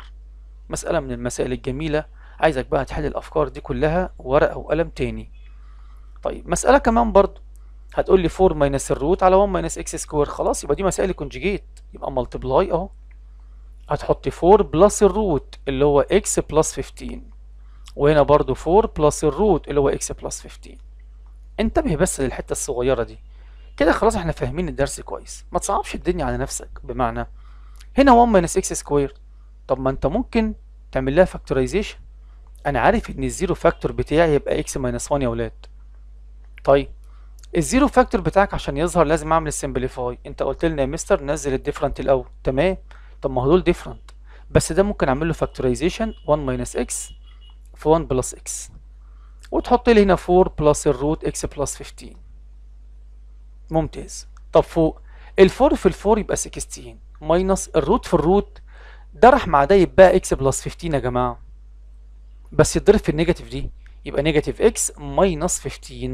مسألة من المسائل الجميلة عايزك بقى تحل الافكار دي كلها ورقه وقلم تاني طيب مساله كمان برضو هتقول لي 4 ماينس الروت على 1 ماينس اكس سكوير خلاص يبقى دي مسائل كونجيجيت يبقى ملتبلاي اهو هتحط 4 بلس الروت اللي هو اكس بلس 15 وهنا برضو 4 بلس الروت اللي هو اكس بلس 15 انتبه بس للحته الصغيره دي كده خلاص احنا فاهمين الدرس كويس ما تصعبش الدنيا على نفسك بمعنى هنا 1 ماينس اكس سكوير طب ما انت ممكن تعمل لها فاكتورايزيشن انا عارف ان الزيرو فاكتور بتاعي يبقى اكس ماينس 1 يا ولاد طيب الزيرو فاكتور بتاعك عشان يظهر لازم اعمل سمبليفاي انت قلت لنا يا مستر نزل الديفرنت الاول تمام طب ما هو دول ديفرنت بس ده ممكن اعمل له فاكتورايزيشن 1 ماينس اكس في 1 بلس اكس وتحط لي هنا 4 بلس الروت اكس بلس 15 ممتاز طب فوق ال4 في ال4 يبقى 16 ماينس الروت في الروت ده راح مع ده يبقى اكس بلس 15 يا جماعه بس يتضرب في النيجاتيف دي يبقى نيجاتيف اكس ماينس 15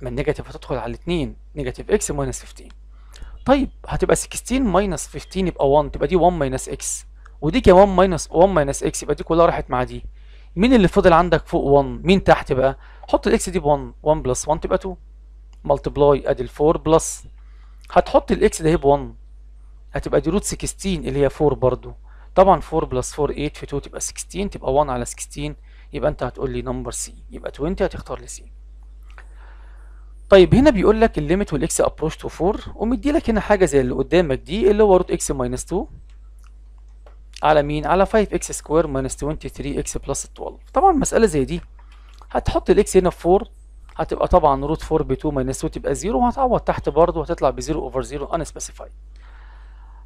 ما النيجاتيف هتدخل على الاثنين نيجاتيف اكس ماينس 15 طيب هتبقى 16 ماينس 15 يبقى 1 تبقى دي 1 ماينس اكس ودي كمان ماينس 1 ماينس اكس يبقى دي كلها راحت مع دي مين اللي فضل عندك فوق 1 مين تحت بقى حط الاكس دي ب 1 1 بلس 1 تبقى 2 ملتبلاي ادي 4 بلس هتحط الاكس ده ب 1 هتبقى دي روت 16 اللي هي 4 برضو طبعا 4 بلس 4 8 في 2 تبقى 16 تبقى 1 على 16 يبقى انت هتقول لي نمبر سي يبقى 20 هتختار لي سي طيب هنا بيقول لك الليميت والاكس ابروش تو 4 ومدي لك هنا حاجه زي اللي قدامك دي اللي هو روت اكس ماينس 2 على مين على 5 اكس سكوير ماينس 23 اكس بلس 12 طبعا مساله زي دي هتحط الاكس هنا في 4 هتبقى طبعا روت 4 ب 2 ماينس 2 تبقى 0 وهتعوض تحت برضه وهتطلع ب 0 اوفر 0 ان سبيسيفايد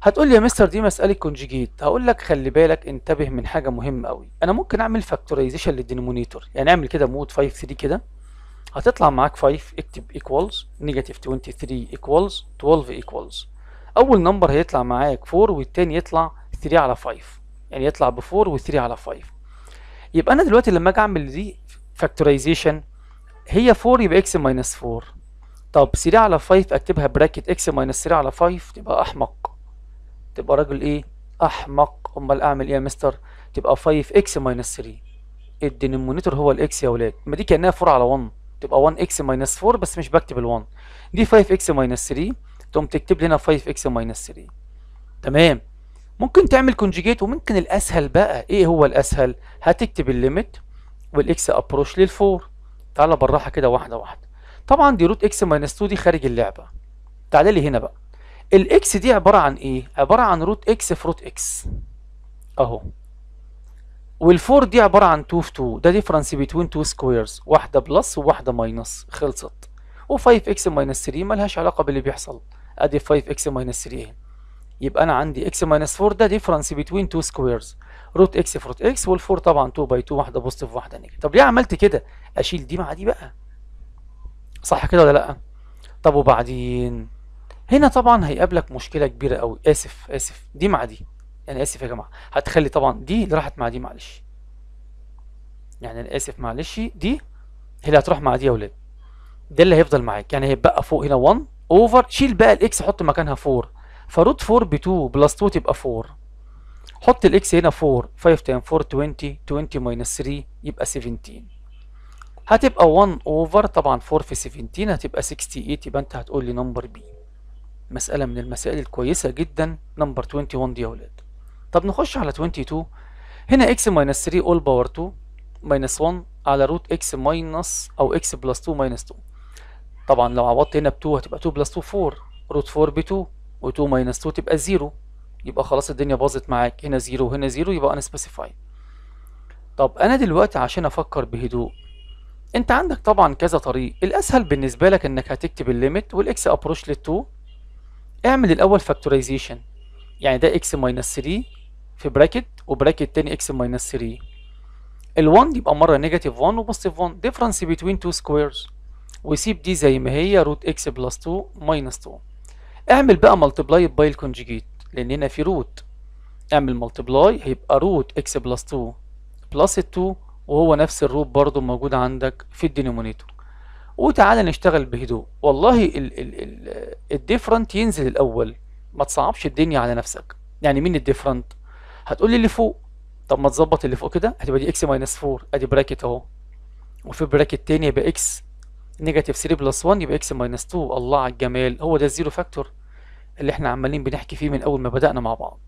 هتقول لي يا مستر دي مساله كونجيجيت هقول لك خلي بالك انتبه من حاجه مهمه قوي انا ممكن اعمل فاكتورايزيشن للدينومينيتور يعني اعمل كده مود 5 3 كده هتطلع معاك 5 اكتب ايكوالز نيجاتيف 23 ايكوالز 12 ايكوالز اول نمبر هيطلع معاك 4 والتاني يطلع 3 على 5 يعني يطلع ب 4 و3 على 5 يبقى انا دلوقتي لما اجي اعمل دي فاكتورايزيشن هي 4 يبقى اكس ماينس 4 طب 3 على 5 اكتبها براكت اكس ماينس 3 على 5 تبقى احمق تبقى راجل ايه احمق امال اعمل ايه يا مستر تبقى 5 اكس ماينس 3 الدينومينيتور هو الاكس يا ولاد ما دي كانها 4 على 1 تبقى 1 اكس ماينس 4 بس مش بكتب ال1 دي 5 اكس ماينس 3 تقوم تكتب لي هنا 5 اكس ماينس 3 تمام ممكن تعمل كونجيجيت وممكن الاسهل بقى ايه هو الاسهل هتكتب الليميت والاكس ابروش لل4 تعالى بالراحه كده واحده واحده طبعا دي روت اكس ماينس 2 دي خارج اللعبه تعالى لي هنا بقى الاكس دي عباره عن ايه عباره عن روت اكس في روت اكس اهو والفور دي عباره عن 2 في 2 ده ديفرنس بين 2 سكويرز واحده بلس وواحده ماينس خلصت و5 اكس ماينس 3 ملهاش علاقه باللي بيحصل ادي 5 اكس ماينس 3 يبقى انا عندي اكس ماينس 4 ده ديفرنس بين 2 سكويرز روت اكس في روت اكس وال4 طبعا 2 باي 2 واحده بوزيتيف واحده نيجاتيف طب ليه عملت كده اشيل دي مع دي بقى صح كده ولا لا طب وبعدين هنا طبعا هيقابلك مشكله كبيره قوي اسف اسف دي مع دي انا يعني اسف يا جماعه هتخلي طبعا دي اللي راحت مع دي معلش يعني انا اسف معلش دي هي اللي هتروح مع دي يا ولاد ده اللي هيفضل معاك يعني هيتبقى فوق هنا 1 اوفر شيل بقى الاكس حط مكانها 4 فروت 4 ب 2 بلس 2 تبقى 4 حط الاكس هنا 4 5 تايم 4 20 20 ماينس 3 يبقى 17 هتبقى 1 اوفر طبعا 4 في 17 هتبقى 68 يبقى انت هتقول لي نمبر بي مسألة من المسائل الكويسة جدا نمبر 21 دي يا ولاد طب نخش على 22 هنا x ماينس 3 all power 2 ماينس 1 على روت x ماينس أو x بلس 2 ماينس 2 طبعا لو عوضت هنا ب 2 هتبقى 2 بلس 2 4 روت 4 ب 2 و2 ماينس 2 تبقى 0 يبقى خلاص الدنيا باظت معاك هنا 0 وهنا 0 يبقى انا سبيسيفاي طب انا دلوقتي عشان افكر بهدوء انت عندك طبعا كذا طريق الاسهل بالنسبه لك انك هتكتب الليميت والاكس ابروش لل2 اعمل الاول فاكتورايزيشن يعني ده اكس ماينس 3 في براكت وبراكت تاني اكس ماينس 3 ال1 يبقى مره نيجاتيف 1 وبوزيتيف 1 ديفرنس بين تو سكويرز وسيب دي زي ما هي روت اكس بلس 2 ماينس 2 اعمل بقى ملتبلاي باي الكونجيجيت لان هنا في روت اعمل ملتبلاي هيبقى روت اكس بلس 2 بلس 2 وهو نفس الروت برضو موجود عندك في الدينومينيتور وتعالى نشتغل بهدوء والله الديفرنت ينزل الاول ما تصعبش الدنيا على نفسك يعني مين الديفرنت هتقول لي اللي فوق طب ما تظبط اللي فوق كده هتبقى دي اكس ماينس 4 ادي براكت اهو وفي براكت تاني يبقى اكس نيجاتيف 3 بلس 1 يبقى اكس ماينس 2 الله على الجمال هو ده الزيرو فاكتور اللي احنا عمالين بنحكي فيه من اول ما بدانا مع بعض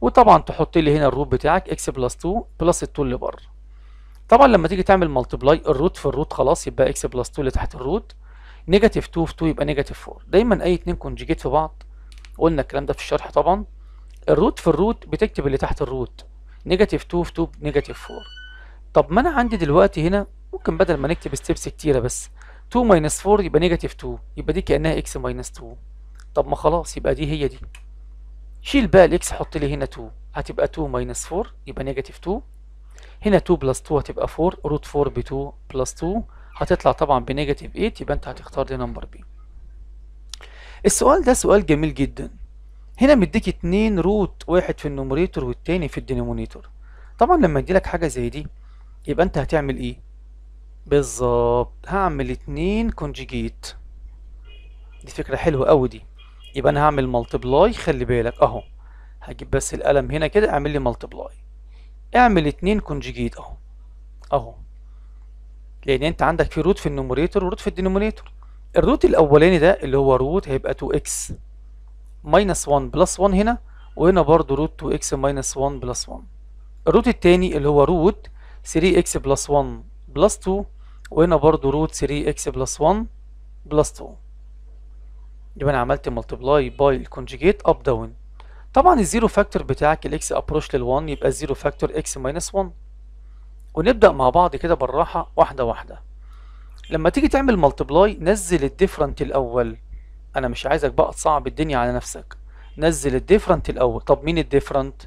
وطبعا تحط لي هنا الروت بتاعك اكس بلس 2 بلس 2 اللي بره طبعا لما تيجي تعمل ملتبلاي الروت في الروت خلاص يبقى اكس بلس 2 اللي تحت الروت نيجاتيف 2 في 2 يبقى نيجاتيف 4 دايما اي اتنين كونجيجيت في بعض قلنا الكلام ده في الشرح طبعا الروت في الروت بتكتب اللي تحت الروت نيجاتيف 2 في 2 نيجاتيف 4 طب ما انا عندي دلوقتي هنا ممكن بدل ما نكتب ستيبس كتيره بس 2 ماينس 4 يبقى نيجاتيف 2 يبقى دي كانها اكس ماينس 2 طب ما خلاص يبقى دي هي دي شيل بقى الاكس حط لي هنا 2 هتبقى 2 ماينس 4 يبقى نيجاتيف 2 هنا 2 بلس 2 هتبقى 4 روت 4 ب 2 بلس 2 هتطلع طبعا بنيجاتيف 8 يبقى انت هتختار دي نمبر بي السؤال ده سؤال جميل جدا هنا مديك اتنين روت واحد في النومريتور والتاني في الدينومونيتور. طبعا لما يديلك حاجة زي دي يبقى انت هتعمل ايه بالظبط هعمل اتنين كونجيجيت دي فكرة حلوة قوي دي يبقى انا هعمل ملتبلاي خلي بالك اهو هجيب بس القلم هنا كده اعمل لي ملتبلاي اعمل اتنين كونجيجيت اهو اهو لان انت عندك في روت في النوموريتور وروت في الدينومينيتور الروت الاولاني ده اللي هو روت هيبقى 2x ماينس 1 بلس 1 هنا وهنا برضو روت 2x ماينس 1 بلس 1 الروت التاني اللي هو روت 3x بلس 1 بلس 2 وهنا برضو روت 3x بلس 1 بلس 2 يبقى انا عملت ملتبلاي باي الكونجيجيت اب داون طبعا الزيرو فاكتور بتاعك الاكس ابروش لل1 يبقى الزيرو فاكتور اكس ماينس 1 ونبدا مع بعض كده بالراحه واحده واحده لما تيجي تعمل ملتبلاي نزل الديفرنت الاول انا مش عايزك بقى تصعب الدنيا على نفسك نزل الديفرنت الاول طب مين الديفرنت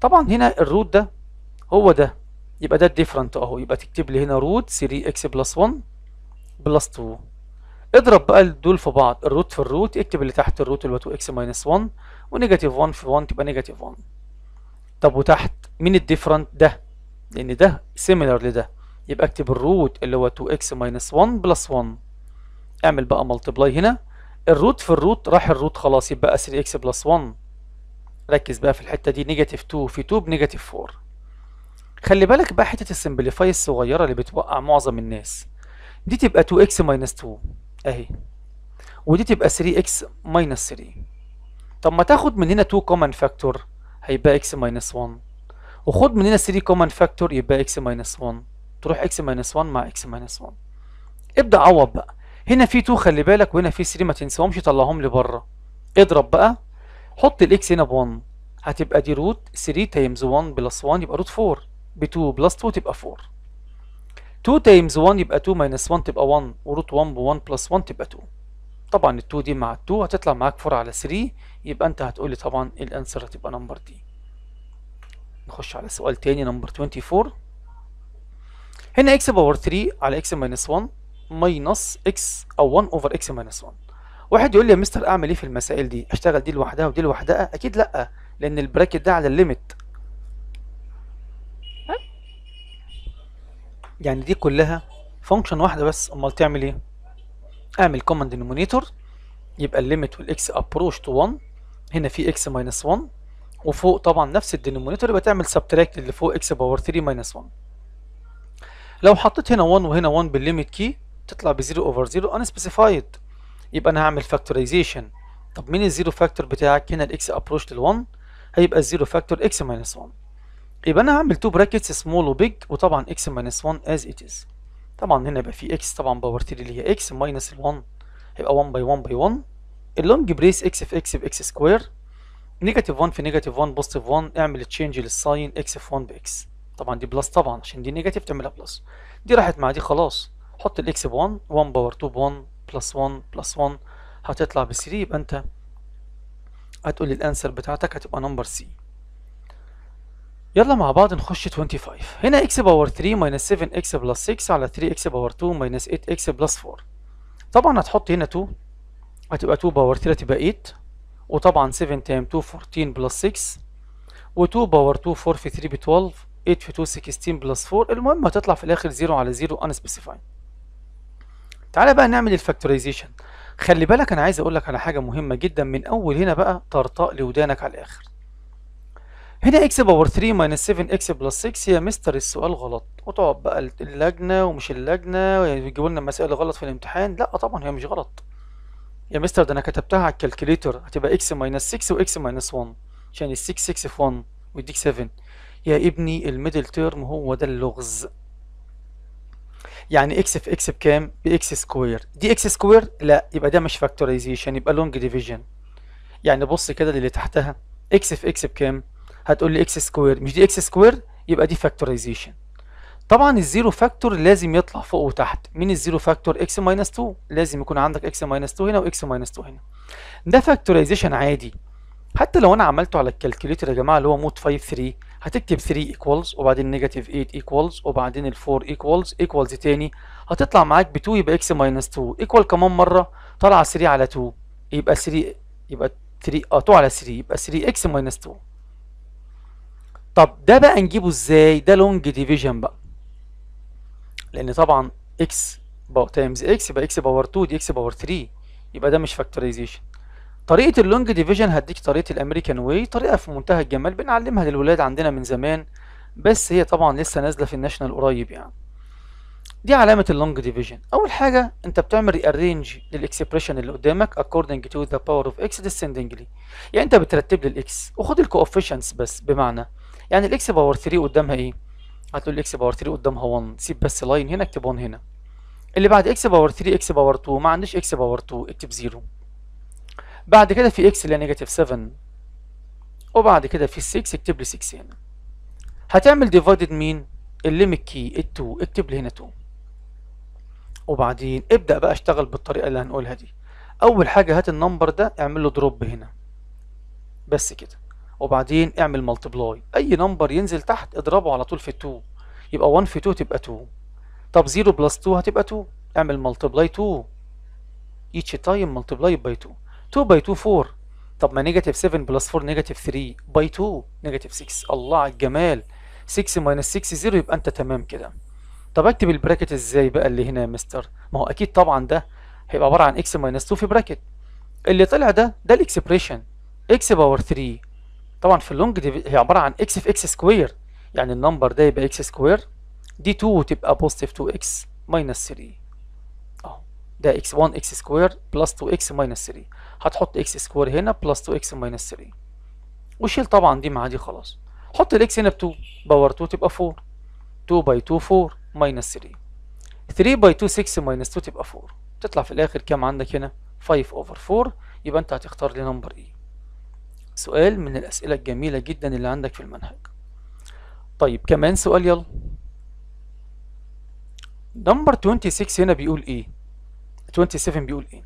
طبعا هنا الروت ده هو ده يبقى ده الديفرنت اهو يبقى تكتب لي هنا روت 3 اكس بلس 1 بلس 2 اضرب بقى دول في بعض الروت في الروت اكتب اللي تحت الروت اللي هو 2 اكس ماينس 1 ونيجاتيف 1 في 1 تبقى نيجاتيف 1 طب وتحت مين الديفرنت ده لان ده سيميلر لده يبقى اكتب الروت اللي هو 2x ماينس 1 بلس 1 اعمل بقى ملتبلاي هنا الروت في الروت راح الروت خلاص يبقى 3x بلس 1 ركز بقى في الحته دي نيجاتيف 2 في 2 بنيجاتيف 4 خلي بالك بقى حته السمبليفاي الصغيره اللي بتوقع معظم الناس دي تبقى 2x ماينس 2 اهي ودي تبقى 3x ماينس 3 طب ما تاخد من هنا 2 كومن فاكتور هيبقى اكس ماينس 1 وخد من هنا 3 كومن فاكتور يبقى اكس ماينس 1 تروح اكس ماينس 1 مع اكس ماينس 1 ابدا عوض بقى هنا في 2 خلي بالك وهنا في 3 ما تنساهمش طلعهم لي بره اضرب بقى حط الاكس هنا ب 1 هتبقى دي روت 3 تايمز 1 بلس 1 يبقى روت 4 ب 2 بلس 2 تبقى 4 2 تايمز 1 يبقى 2 ماينس 1 تبقى 1 وروت 1 ب 1 بلس 1 تبقى 2 طبعا ال 2 دي مع ال 2 هتطلع معاك 4 على 3 يبقى انت هتقول لي طبعا الانسر هتبقى نمبر دي نخش على سؤال تاني نمبر 24 هنا x باور 3 على x ماينس 1 ماينس x او 1 اوفر x ماينس 1 واحد يقول لي يا مستر اعمل ايه في المسائل دي اشتغل دي لوحدها ودي لوحدها اكيد لا لان البراكت ده على الليميت يعني دي كلها فانكشن واحده بس امال تعمل ايه اعمل كومن دينومينيتور يبقى الليمت والاكس ابروش تو 1 هنا في اكس ماينس 1 وفوق طبعا نفس الدينومينيتور يبقى تعمل سبتراكت اللي فوق اكس باور 3 ماينس 1 لو حطيت هنا 1 وهنا 1 بالليمت كي تطلع ب 0 اوفر 0 ان سبيسيفايد يبقى انا هعمل فاكتورايزيشن طب مين الزيرو فاكتور بتاعك هنا الاكس ابروش لل1 هيبقى الزيرو فاكتور اكس ماينس 1 يبقى انا هعمل تو براكتس سمول وبيج وطبعا اكس ماينس 1 از ات از طبعا هنا يبقى في اكس طبعا باور 3 اللي هي اكس ماينس ال1 هيبقى 1 باي 1 باي 1 اللونج بريس اكس في اكس باكس سكوير نيجاتيف 1 في نيجاتيف 1 بوزيتيف 1 اعمل تشينج للساين اكس في 1 باكس طبعا دي بلس طبعا عشان دي نيجاتيف تعملها بلس دي راحت مع دي خلاص حط الاكس ب 1 1 باور 2 ب 1 بلس 1 بلس 1 هتطلع ب 3 يبقى انت هتقول الانسر بتاعتك هتبقى نمبر سي يلا مع بعض نخش 25 هنا x باور 3 ماينس 7 x بلس 6 على 3 x باور 2 ماينس 8 x بلس 4 طبعا هتحط هنا 2 هتبقى 2 باور 3 تبقى 8 وطبعا 7 تايم 2 14 بلس 6 و2 باور 2 4 في 3 ب 12 8 في 2 16 بلس 4 المهم هتطلع في الاخر 0 على 0 ان سبيسيفايد تعالى بقى نعمل الفاكتورايزيشن خلي بالك انا عايز اقول لك على حاجه مهمه جدا من اول هنا بقى طرطق لودانك على الاخر هنا اكس باور 3 ماينس 7 اكس بلس 6 يا مستر السؤال غلط وتقعد بقى اللجنه ومش اللجنه يجيبوا لنا مسائل غلط في الامتحان لا طبعا هي مش غلط يا مستر ده انا كتبتها على الكالكليتر هتبقى اكس ماينس 6 واكس ماينس 1 عشان ال 6 6 في 1 ويديك 7 يا ابني الميدل تيرم هو ده اللغز يعني اكس في اكس بكام باكس سكوير دي اكس سكوير لا يبقى ده مش فاكتورايزيشن يبقى لونج ديفيجن يعني بص كده اللي تحتها اكس في اكس بكام هتقول لي اكس سكوير مش دي اكس سكوير يبقى دي فاكتورايزيشن طبعا الزيرو فاكتور لازم يطلع فوق وتحت مين الزيرو فاكتور اكس ماينس 2 لازم يكون عندك اكس ماينس 2 هنا واكس ماينس 2 هنا ده فاكتورايزيشن عادي حتى لو انا عملته على الكالكوليتر يا جماعه اللي هو مود 5 3 هتكتب 3 ايكوالز وبعدين نيجاتيف 8 ايكوالز وبعدين ال 4 ايكوالز ايكوالز تاني هتطلع معاك ب 2 يبقى اكس ماينس 2 ايكوال كمان مره طالعه 3 على 2 يبقى 3 يبقى 3 اه 2 على 3 يبقى 3 اكس ماينس 2 طب ده بقى نجيبه ازاي ده لونج ديفيجن بقى لان طبعا اكس تايمز اكس يبقى اكس باور 2 دي اكس باور 3 يبقى ده مش فاكتورايزيشن طريقه اللونج ديفيجن هديك طريقه الامريكان واي طريقه في منتهى الجمال بنعلمها للولاد عندنا من زمان بس هي طبعا لسه نازله في الناشونال قريب يعني دي علامه اللونج ديفيجن اول حاجه انت بتعمل ريارينج للاكسبريشن اللي قدامك اكوردنج تو ذا باور اوف اكس ديسندنجلي. يعني انت بترتب لي الاكس وخد الكوفيشنتس بس بمعنى يعني الاكس باور 3 قدامها ايه هتقول الاكس باور 3 قدامها 1 سيب بس لاين هنا اكتب 1 هنا اللي بعد اكس باور 3 اكس باور 2 ما عنديش اكس باور 2 اكتب 0 بعد كده في اكس اللي هي نيجاتيف 7 وبعد كده في 6 اكتب لي 6 هنا هتعمل ديفايدد مين الليميت كي ال2 اكتب لي هنا 2 وبعدين ابدا بقى اشتغل بالطريقه اللي هنقولها دي اول حاجه هات النمبر ده اعمل له دروب هنا بس كده وبعدين اعمل ملتبلاي اي نمبر ينزل تحت اضربه على طول في 2 يبقى 1 في 2 تبقى 2 طب 0 بلس 2 هتبقى 2 اعمل ملتبلاي 2 each time ملتبلاي باي 2 2 باي 2 4 طب ما نيجاتيف 7 بلس 4 نيجاتيف 3 باي 2 نيجاتيف 6 الله على الجمال 6 ماينس 6 0 يبقى انت تمام كده طب اكتب البراكت ازاي بقى اللي هنا يا مستر ما هو اكيد طبعا ده هيبقى عباره عن اكس ماينس 2 في براكت اللي طلع ده ده الاكسبريشن اكس باور 3 طبعا في اللونج دي هي عباره عن اكس في اكس سكوير يعني النمبر ده يبقى اكس سكوير دي 2 وتبقى بوزيتيف 2 اكس ماينس 3 اهو ده اكس 1 اكس سكوير بلس 2 اكس ماينس 3 هتحط اكس سكوير هنا بلس 2 اكس ماينس 3 وشيل طبعا دي مع دي خلاص حط الاكس هنا ب 2 باور 2 تبقى 4 2 باي 2 4 ماينس 3 3 باي 2 6 ماينس 2 تبقى 4 تطلع في الاخر كام عندك هنا 5 اوفر 4 يبقى انت هتختار لي نمبر ايه e. سؤال من الأسئلة الجميلة جدا اللي عندك في المنهج طيب كمان سؤال يلا نمبر 26 هنا بيقول ايه 27 بيقول ايه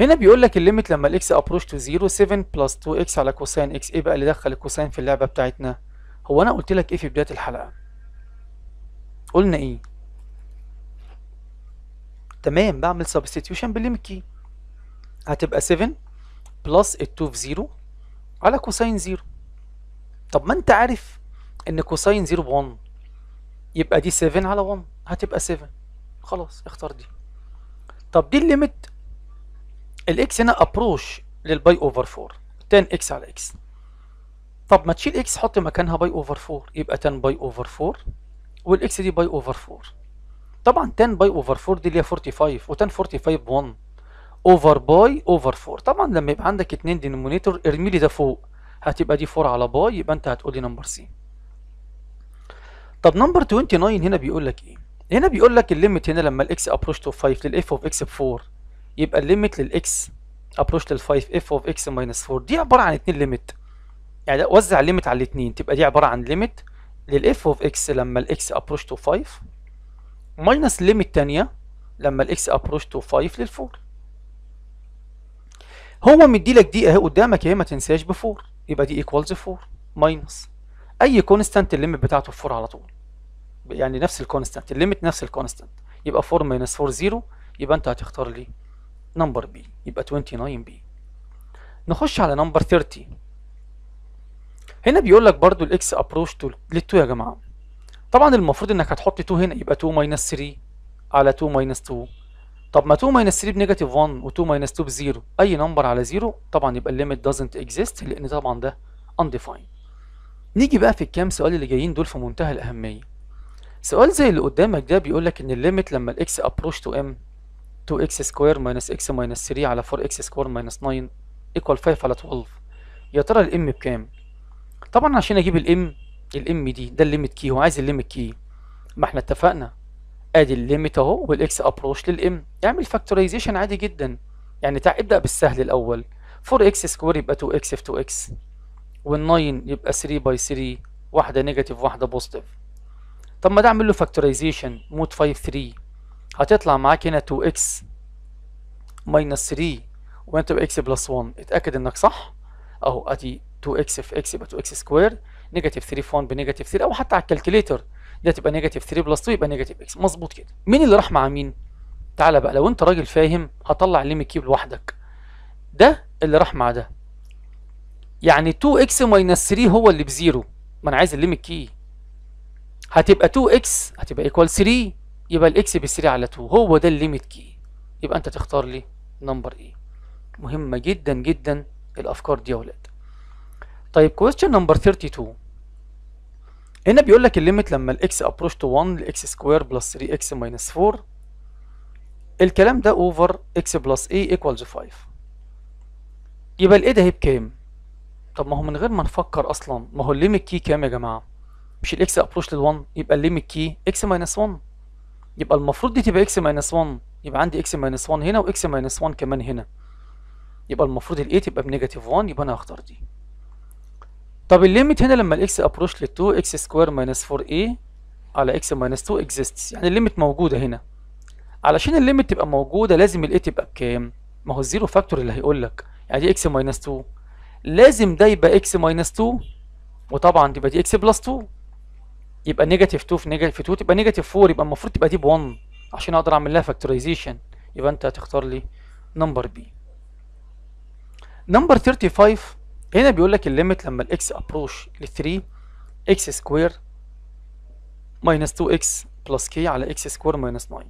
هنا بيقول لك الليميت لما الاكس ابروش تو 0 7 بلس 2 اكس على كوساين اكس ايه بقى اللي دخل الكوساين في اللعبه بتاعتنا هو انا قلت لك ايه في بدايه الحلقه قلنا ايه تمام بعمل سبستيتيوشن بالليميت كي هتبقى 7 بلس 2 في 0 على كوساين زيرو طب ما انت عارف ان كوساين زيرو بون يبقى دي 7 على 1 هتبقى 7 خلاص اختار دي طب دي الليميت الاكس هنا ابروش للباي اوفر 4 10 اكس على اكس طب ما تشيل اكس حط مكانها باي اوفر 4 يبقى تان باي اوفر 4 والاكس دي باي اوفر 4 طبعا تان باي اوفر 4 دي اللي هي 45 وتان 45 ب 1 اوفر باي اوفر 4 طبعا لما يبقى عندك اتنين دينومينيتور ارمي لي ده فوق هتبقى دي 4 على باي يبقى انت هتقول لي نمبر سي طب نمبر 29 هنا بيقول لك ايه هنا بيقول لك الليميت هنا لما الاكس ابروش تو 5 للاف اوف اكس ب 4 يبقى الليميت للاكس ابروش لل 5 اف اوف اكس ماينس 4 دي عباره عن اتنين ليميت يعني وزع الليميت على الاتنين تبقى دي عباره عن ليميت للاف اوف اكس لما الاكس ابروش تو 5 ماينس ليميت تانية لما الاكس ابروش تو 5 لل 4 هو مدي لك دي اهي قدامك اهي ما تنساش ب 4 يبقى دي ايكوالز 4 ماينس اي كونستانت الليمت بتاعته في 4 على طول يعني نفس الكونستانت الليمت نفس الكونستانت يبقى 4 ماينس 4 0 يبقى انت هتختار لي نمبر بي يبقى 29 بي نخش على نمبر 30 هنا بيقول لك برضو الاكس ابروش لل2 يا جماعه طبعا المفروض انك هتحط 2 هنا يبقى 2 ماينس 3 على 2 ماينس 2 طب ما 2 ماينس 3 بنيجاتيف 1 و2 ماينس 2 بزيرو اي نمبر على زيرو طبعا يبقى الليميت دازنت اكزيست لان طبعا ده انديفاين نيجي بقى في الكام سؤال اللي جايين دول في منتهى الاهميه سؤال زي اللي قدامك ده بيقول لك ان الليميت لما الاكس ابروش تو ام 2 اكس سكوير ماينس اكس ماينس 3 على 4 اكس سكوير ماينس 9 ايكوال 5 على 12 يا ترى الام بكام طبعا عشان اجيب الام الام دي ده الليميت كي هو عايز الليميت كي ما احنا اتفقنا ادي الليميت اهو والاكس ابروش للام اعمل فاكتورايزيشن عادي جدا يعني تعال ابدا بالسهل الاول 4 اكس سكوير يبقى 2 اكس في 2 اكس وال9 يبقى 3 باي 3 واحده نيجاتيف واحده بوزيتيف طب ما ده اعمل له فاكتورايزيشن مود 5 3 هتطلع معاك هنا 2 اكس ماينس 3 وانت باكس بلس 1 اتاكد انك صح اهو ادي 2 اكس في اكس يبقى 2 اكس سكوير نيجاتيف 3 في 1 بنيجاتيف 3 او حتى على الكالكوليتر ده تبقى نيجاتيف 3 بلس 2 يبقى نيجاتيف اكس مظبوط كده مين اللي راح مع مين تعالى بقى لو انت راجل فاهم هطلع ليميت كيوب لوحدك ده اللي راح مع ده يعني 2 اكس ماينس 3 هو اللي بزيرو ما انا عايز الليميت كي هتبقى 2 اكس هتبقى ايكوال 3 يبقى الاكس ب 3 على 2 هو ده الليميت كي يبقى انت تختار لي نمبر ايه مهمه جدا جدا الافكار دي يا ولاد طيب كويستشن نمبر 32 هنا بيقول لك الليميت لما الاكس ابروش تو 1 الاكس سكوير بلس 3 اكس ماينس 4 الكلام ده اوفر اكس بلس اي ايكوالز 5 يبقى الايه ده هي بكام؟ طب ما هو من غير ما نفكر اصلا ما هو الليميت كي كام يا جماعه؟ مش الاكس ابروش لل1 يبقى الليميت كي اكس ماينس 1 يبقى المفروض دي تبقى اكس ماينس 1 يبقى عندي اكس ماينس 1 هنا واكس ماينس 1 كمان هنا يبقى المفروض الايه تبقى بنيجاتيف 1 يبقى انا هختار دي طب الليميت هنا لما الاكس ابروش لل2 اكس سكوير ماينس 4a على اكس ماينس 2 اكزيستس يعني الليميت موجوده هنا علشان الليميت تبقى موجوده لازم الاي تبقى بكام ما هو الزيرو فاكتور اللي هيقول لك يعني دي اكس ماينس 2 لازم ده يبقى اكس ماينس 2 وطبعا تبقى دي اكس بلس 2 يبقى نيجاتيف 2 في نيجاتيف 2 تبقى نيجاتيف 4 يبقى المفروض تبقى دي ب 1 عشان اقدر اعمل لها فاكتورايزيشن يبقى انت هتختار لي نمبر بي نمبر 35 هنا بيقول لك الليميت لما الاكس ابروش ل 3 اكس سكوير ماينس 2 اكس بلس كي على اكس سكوير ماينس 9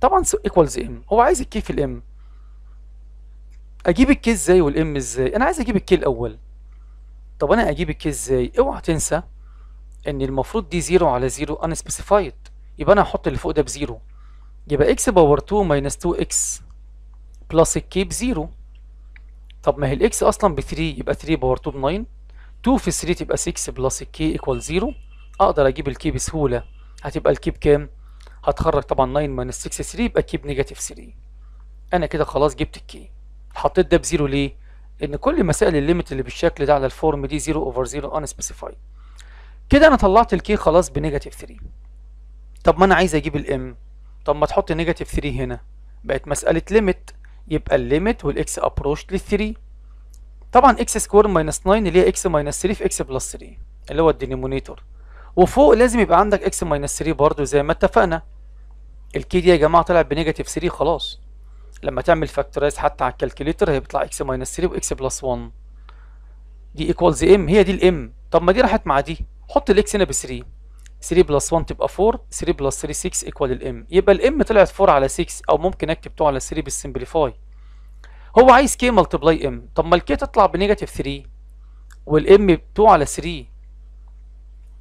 طبعا ايكوالز ام هو عايز الكي في الام اجيب الكي ازاي والام ازاي انا عايز اجيب الكي الاول طب انا اجيب الكي ازاي اوعى تنسى ان المفروض دي 0 على 0 ان سبيسيفايد يبقى انا هحط اللي فوق ده بزيرو يبقى اكس باور 2 ماينس 2 اكس بلس الكي بزيرو طب ما هي الاكس اصلا ب 3 يبقى 3 باور 2 ب 9 2 في 3 تبقى 6 بلس الكي ايكوال 0 اقدر اجيب الكي بسهوله هتبقى الكي بكام؟ هتخرج طبعا 9 ماينس 6 3 يبقى الكيب نيجاتيف 3 انا كده خلاص جبت الكي حطيت ده بزيرو ليه ان كل مسائل الليمت اللي بالشكل ده على الفورم دي 0 اوفر 0 ان سبيسيفايد كده انا طلعت الكي خلاص بنيجاتيف 3 طب ما انا عايز اجيب الام طب ما تحط نيجاتيف 3 هنا بقت مساله ليمت يبقى الليميت والاكس ابروش لل 3 طبعا اكس سكوير ماينس 9 اللي هي اكس ماينس 3 في اكس بلس 3 اللي هو الدينومينيتور وفوق لازم يبقى عندك اكس ماينس 3 برضه زي ما اتفقنا الكي دي يا جماعه طلعت بنيجاتيف 3 خلاص لما تعمل فاكتورايز حتى على الكالكوليتر هي بيطلع اكس ماينس 3 واكس بلس 1 دي ايكوالز ام هي دي الام طب ما دي راحت مع دي حط الاكس هنا ب 3 3 بلس 1 تبقى 4 3 بلس 3 6 ايكوال الام يبقى الام طلعت 4 على 6 او ممكن اكتب 2 على 3 بالسمبليفاي هو عايز كي ملتبلاي ام طب ما الكي تطلع بنيجاتيف 3 والام 2 على 3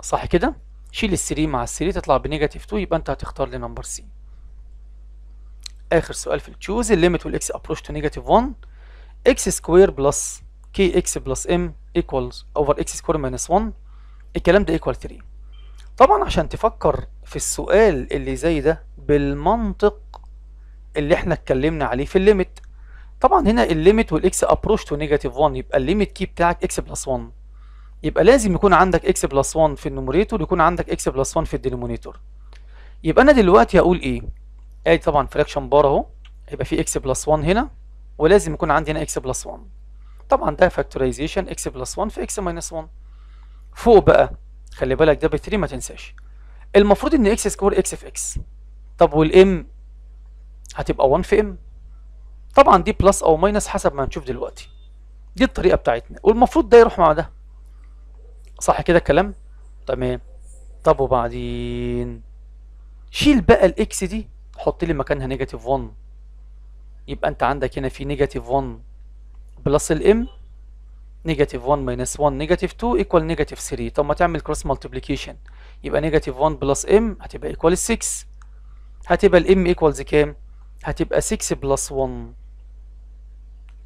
صح كده شيل ال 3 مع ال 3 تطلع بنيجاتيف 2 يبقى انت هتختار لي نمبر سي اخر سؤال في التشوز الليميت والاكس ابروش تو نيجاتيف 1 اكس سكوير بلس كي اكس بلس ام ايكوالز اوفر اكس سكوير ماينس 1 الكلام ده ايكوال 3 طبعا عشان تفكر في السؤال اللي زي ده بالمنطق اللي احنا اتكلمنا عليه في الليميت طبعا هنا الليميت والاكس ابروش تو نيجاتيف 1 يبقى الليميت كي بتاعك اكس بلس 1 يبقى لازم يكون عندك اكس بلس 1 في النوميريتور يكون عندك اكس بلس 1 في الدينومينيتور يبقى انا دلوقتي هقول ايه ادي طبعا فراكشن بار اهو يبقى في اكس بلس 1 هنا ولازم يكون عندي هنا اكس بلس 1 طبعا ده فاكتورايزيشن اكس بلس 1 في اكس ماينس 1 فوق بقى خلي بالك ده ب 3 ما تنساش المفروض ان اكس سكوير اكس في اكس طب والام هتبقى 1 في ام طبعا دي بلس او ماينس حسب ما هنشوف دلوقتي دي الطريقه بتاعتنا والمفروض ده يروح مع ده صح كده الكلام تمام طب وبعدين شيل بقى الاكس دي حط لي مكانها نيجاتيف 1 يبقى انت عندك هنا في نيجاتيف 1 بلس الام نيجاتيف 1 ماينس 1 نيجاتيف 2 ايكوال نيجاتيف 3 طب ما تعمل كروس مالتيبليكيشن يبقى نيجاتيف 1 بلس ام هتبقى ايكوال 6 هتبقى الام ايكوالز كام هتبقى 6 بلس 1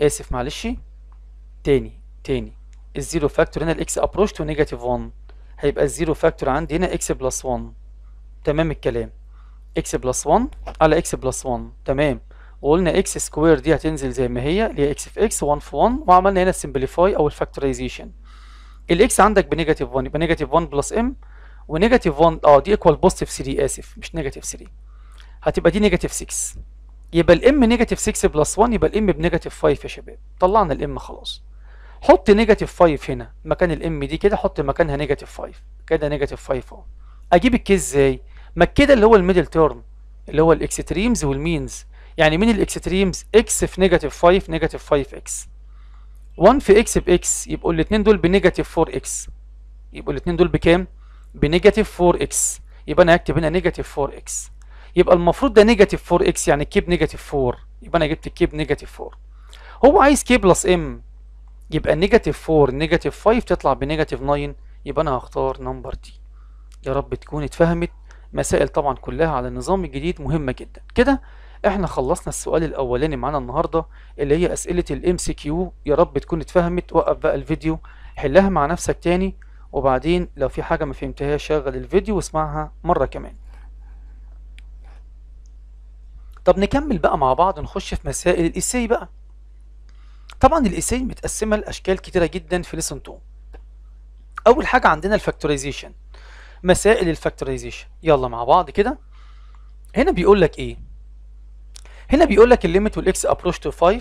اسف معلش تاني تاني الزيرو فاكتور هنا الاكس ابروش تو نيجاتيف 1 هيبقى الزيرو فاكتور عندي هنا اكس بلس 1 تمام الكلام اكس بلس 1 على اكس بلس 1 تمام وقلنا اكس سكوير دي هتنزل زي ما هي اللي هي اكس في اكس 1 في 1 وعملنا هنا السمبليفاي او الفاكتورايزيشن الاكس عندك بنيجاتيف 1 يبقى نيجاتيف 1 بلس ام ونيجاتيف 1 اه دي ايكوال بوزيتيف 3 اسف مش نيجاتيف 3 هتبقى دي نيجاتيف 6 يبقى الام نيجاتيف 6 بلس 1 يبقى الام بنيجاتيف 5 يا شباب طلعنا الام خلاص حط نيجاتيف 5 هنا مكان الام دي كده حط مكانها نيجاتيف 5 كده نيجاتيف 5 اهو اجيب الكيس ازاي ما كده اللي هو الميدل تيرم اللي هو الاكستريمز والمينز يعني من الاكستريمز اكس في نيجاتيف 5 نيجاتيف 5 اكس 1 في اكس باكس يبقوا الاثنين دول بنيجاتيف 4 اكس يبقوا الاثنين دول بكام بنيجاتيف 4 اكس يبقى انا هكتب هنا نيجاتيف 4 اكس يبقى المفروض ده نيجاتيف 4 اكس يعني كيب نيجاتيف 4 يبقى انا جبت الكيب نيجاتيف 4 هو عايز كي بلس ام يبقى نيجاتيف 4 نيجاتيف 5 تطلع بنيجاتيف 9 يبقى انا هختار نمبر دي يا رب تكون اتفهمت مسائل طبعا كلها على النظام الجديد مهمه جدا كده احنا خلصنا السؤال الاولاني معانا النهارده اللي هي اسئله الام سي كيو يا رب تكون اتفهمت وقف بقى الفيديو حلها مع نفسك تاني وبعدين لو في حاجه ما فهمتهاش شغل الفيديو واسمعها مره كمان طب نكمل بقى مع بعض نخش في مسائل الاسي بقى طبعا الاسي متقسمه لاشكال كتيره جدا في ليسون 2 اول حاجه عندنا الفاكتورايزيشن مسائل الفاكتورايزيشن يلا مع بعض كده هنا بيقول لك ايه هنا بيقول لك الليمت والاكس ابروش تو 5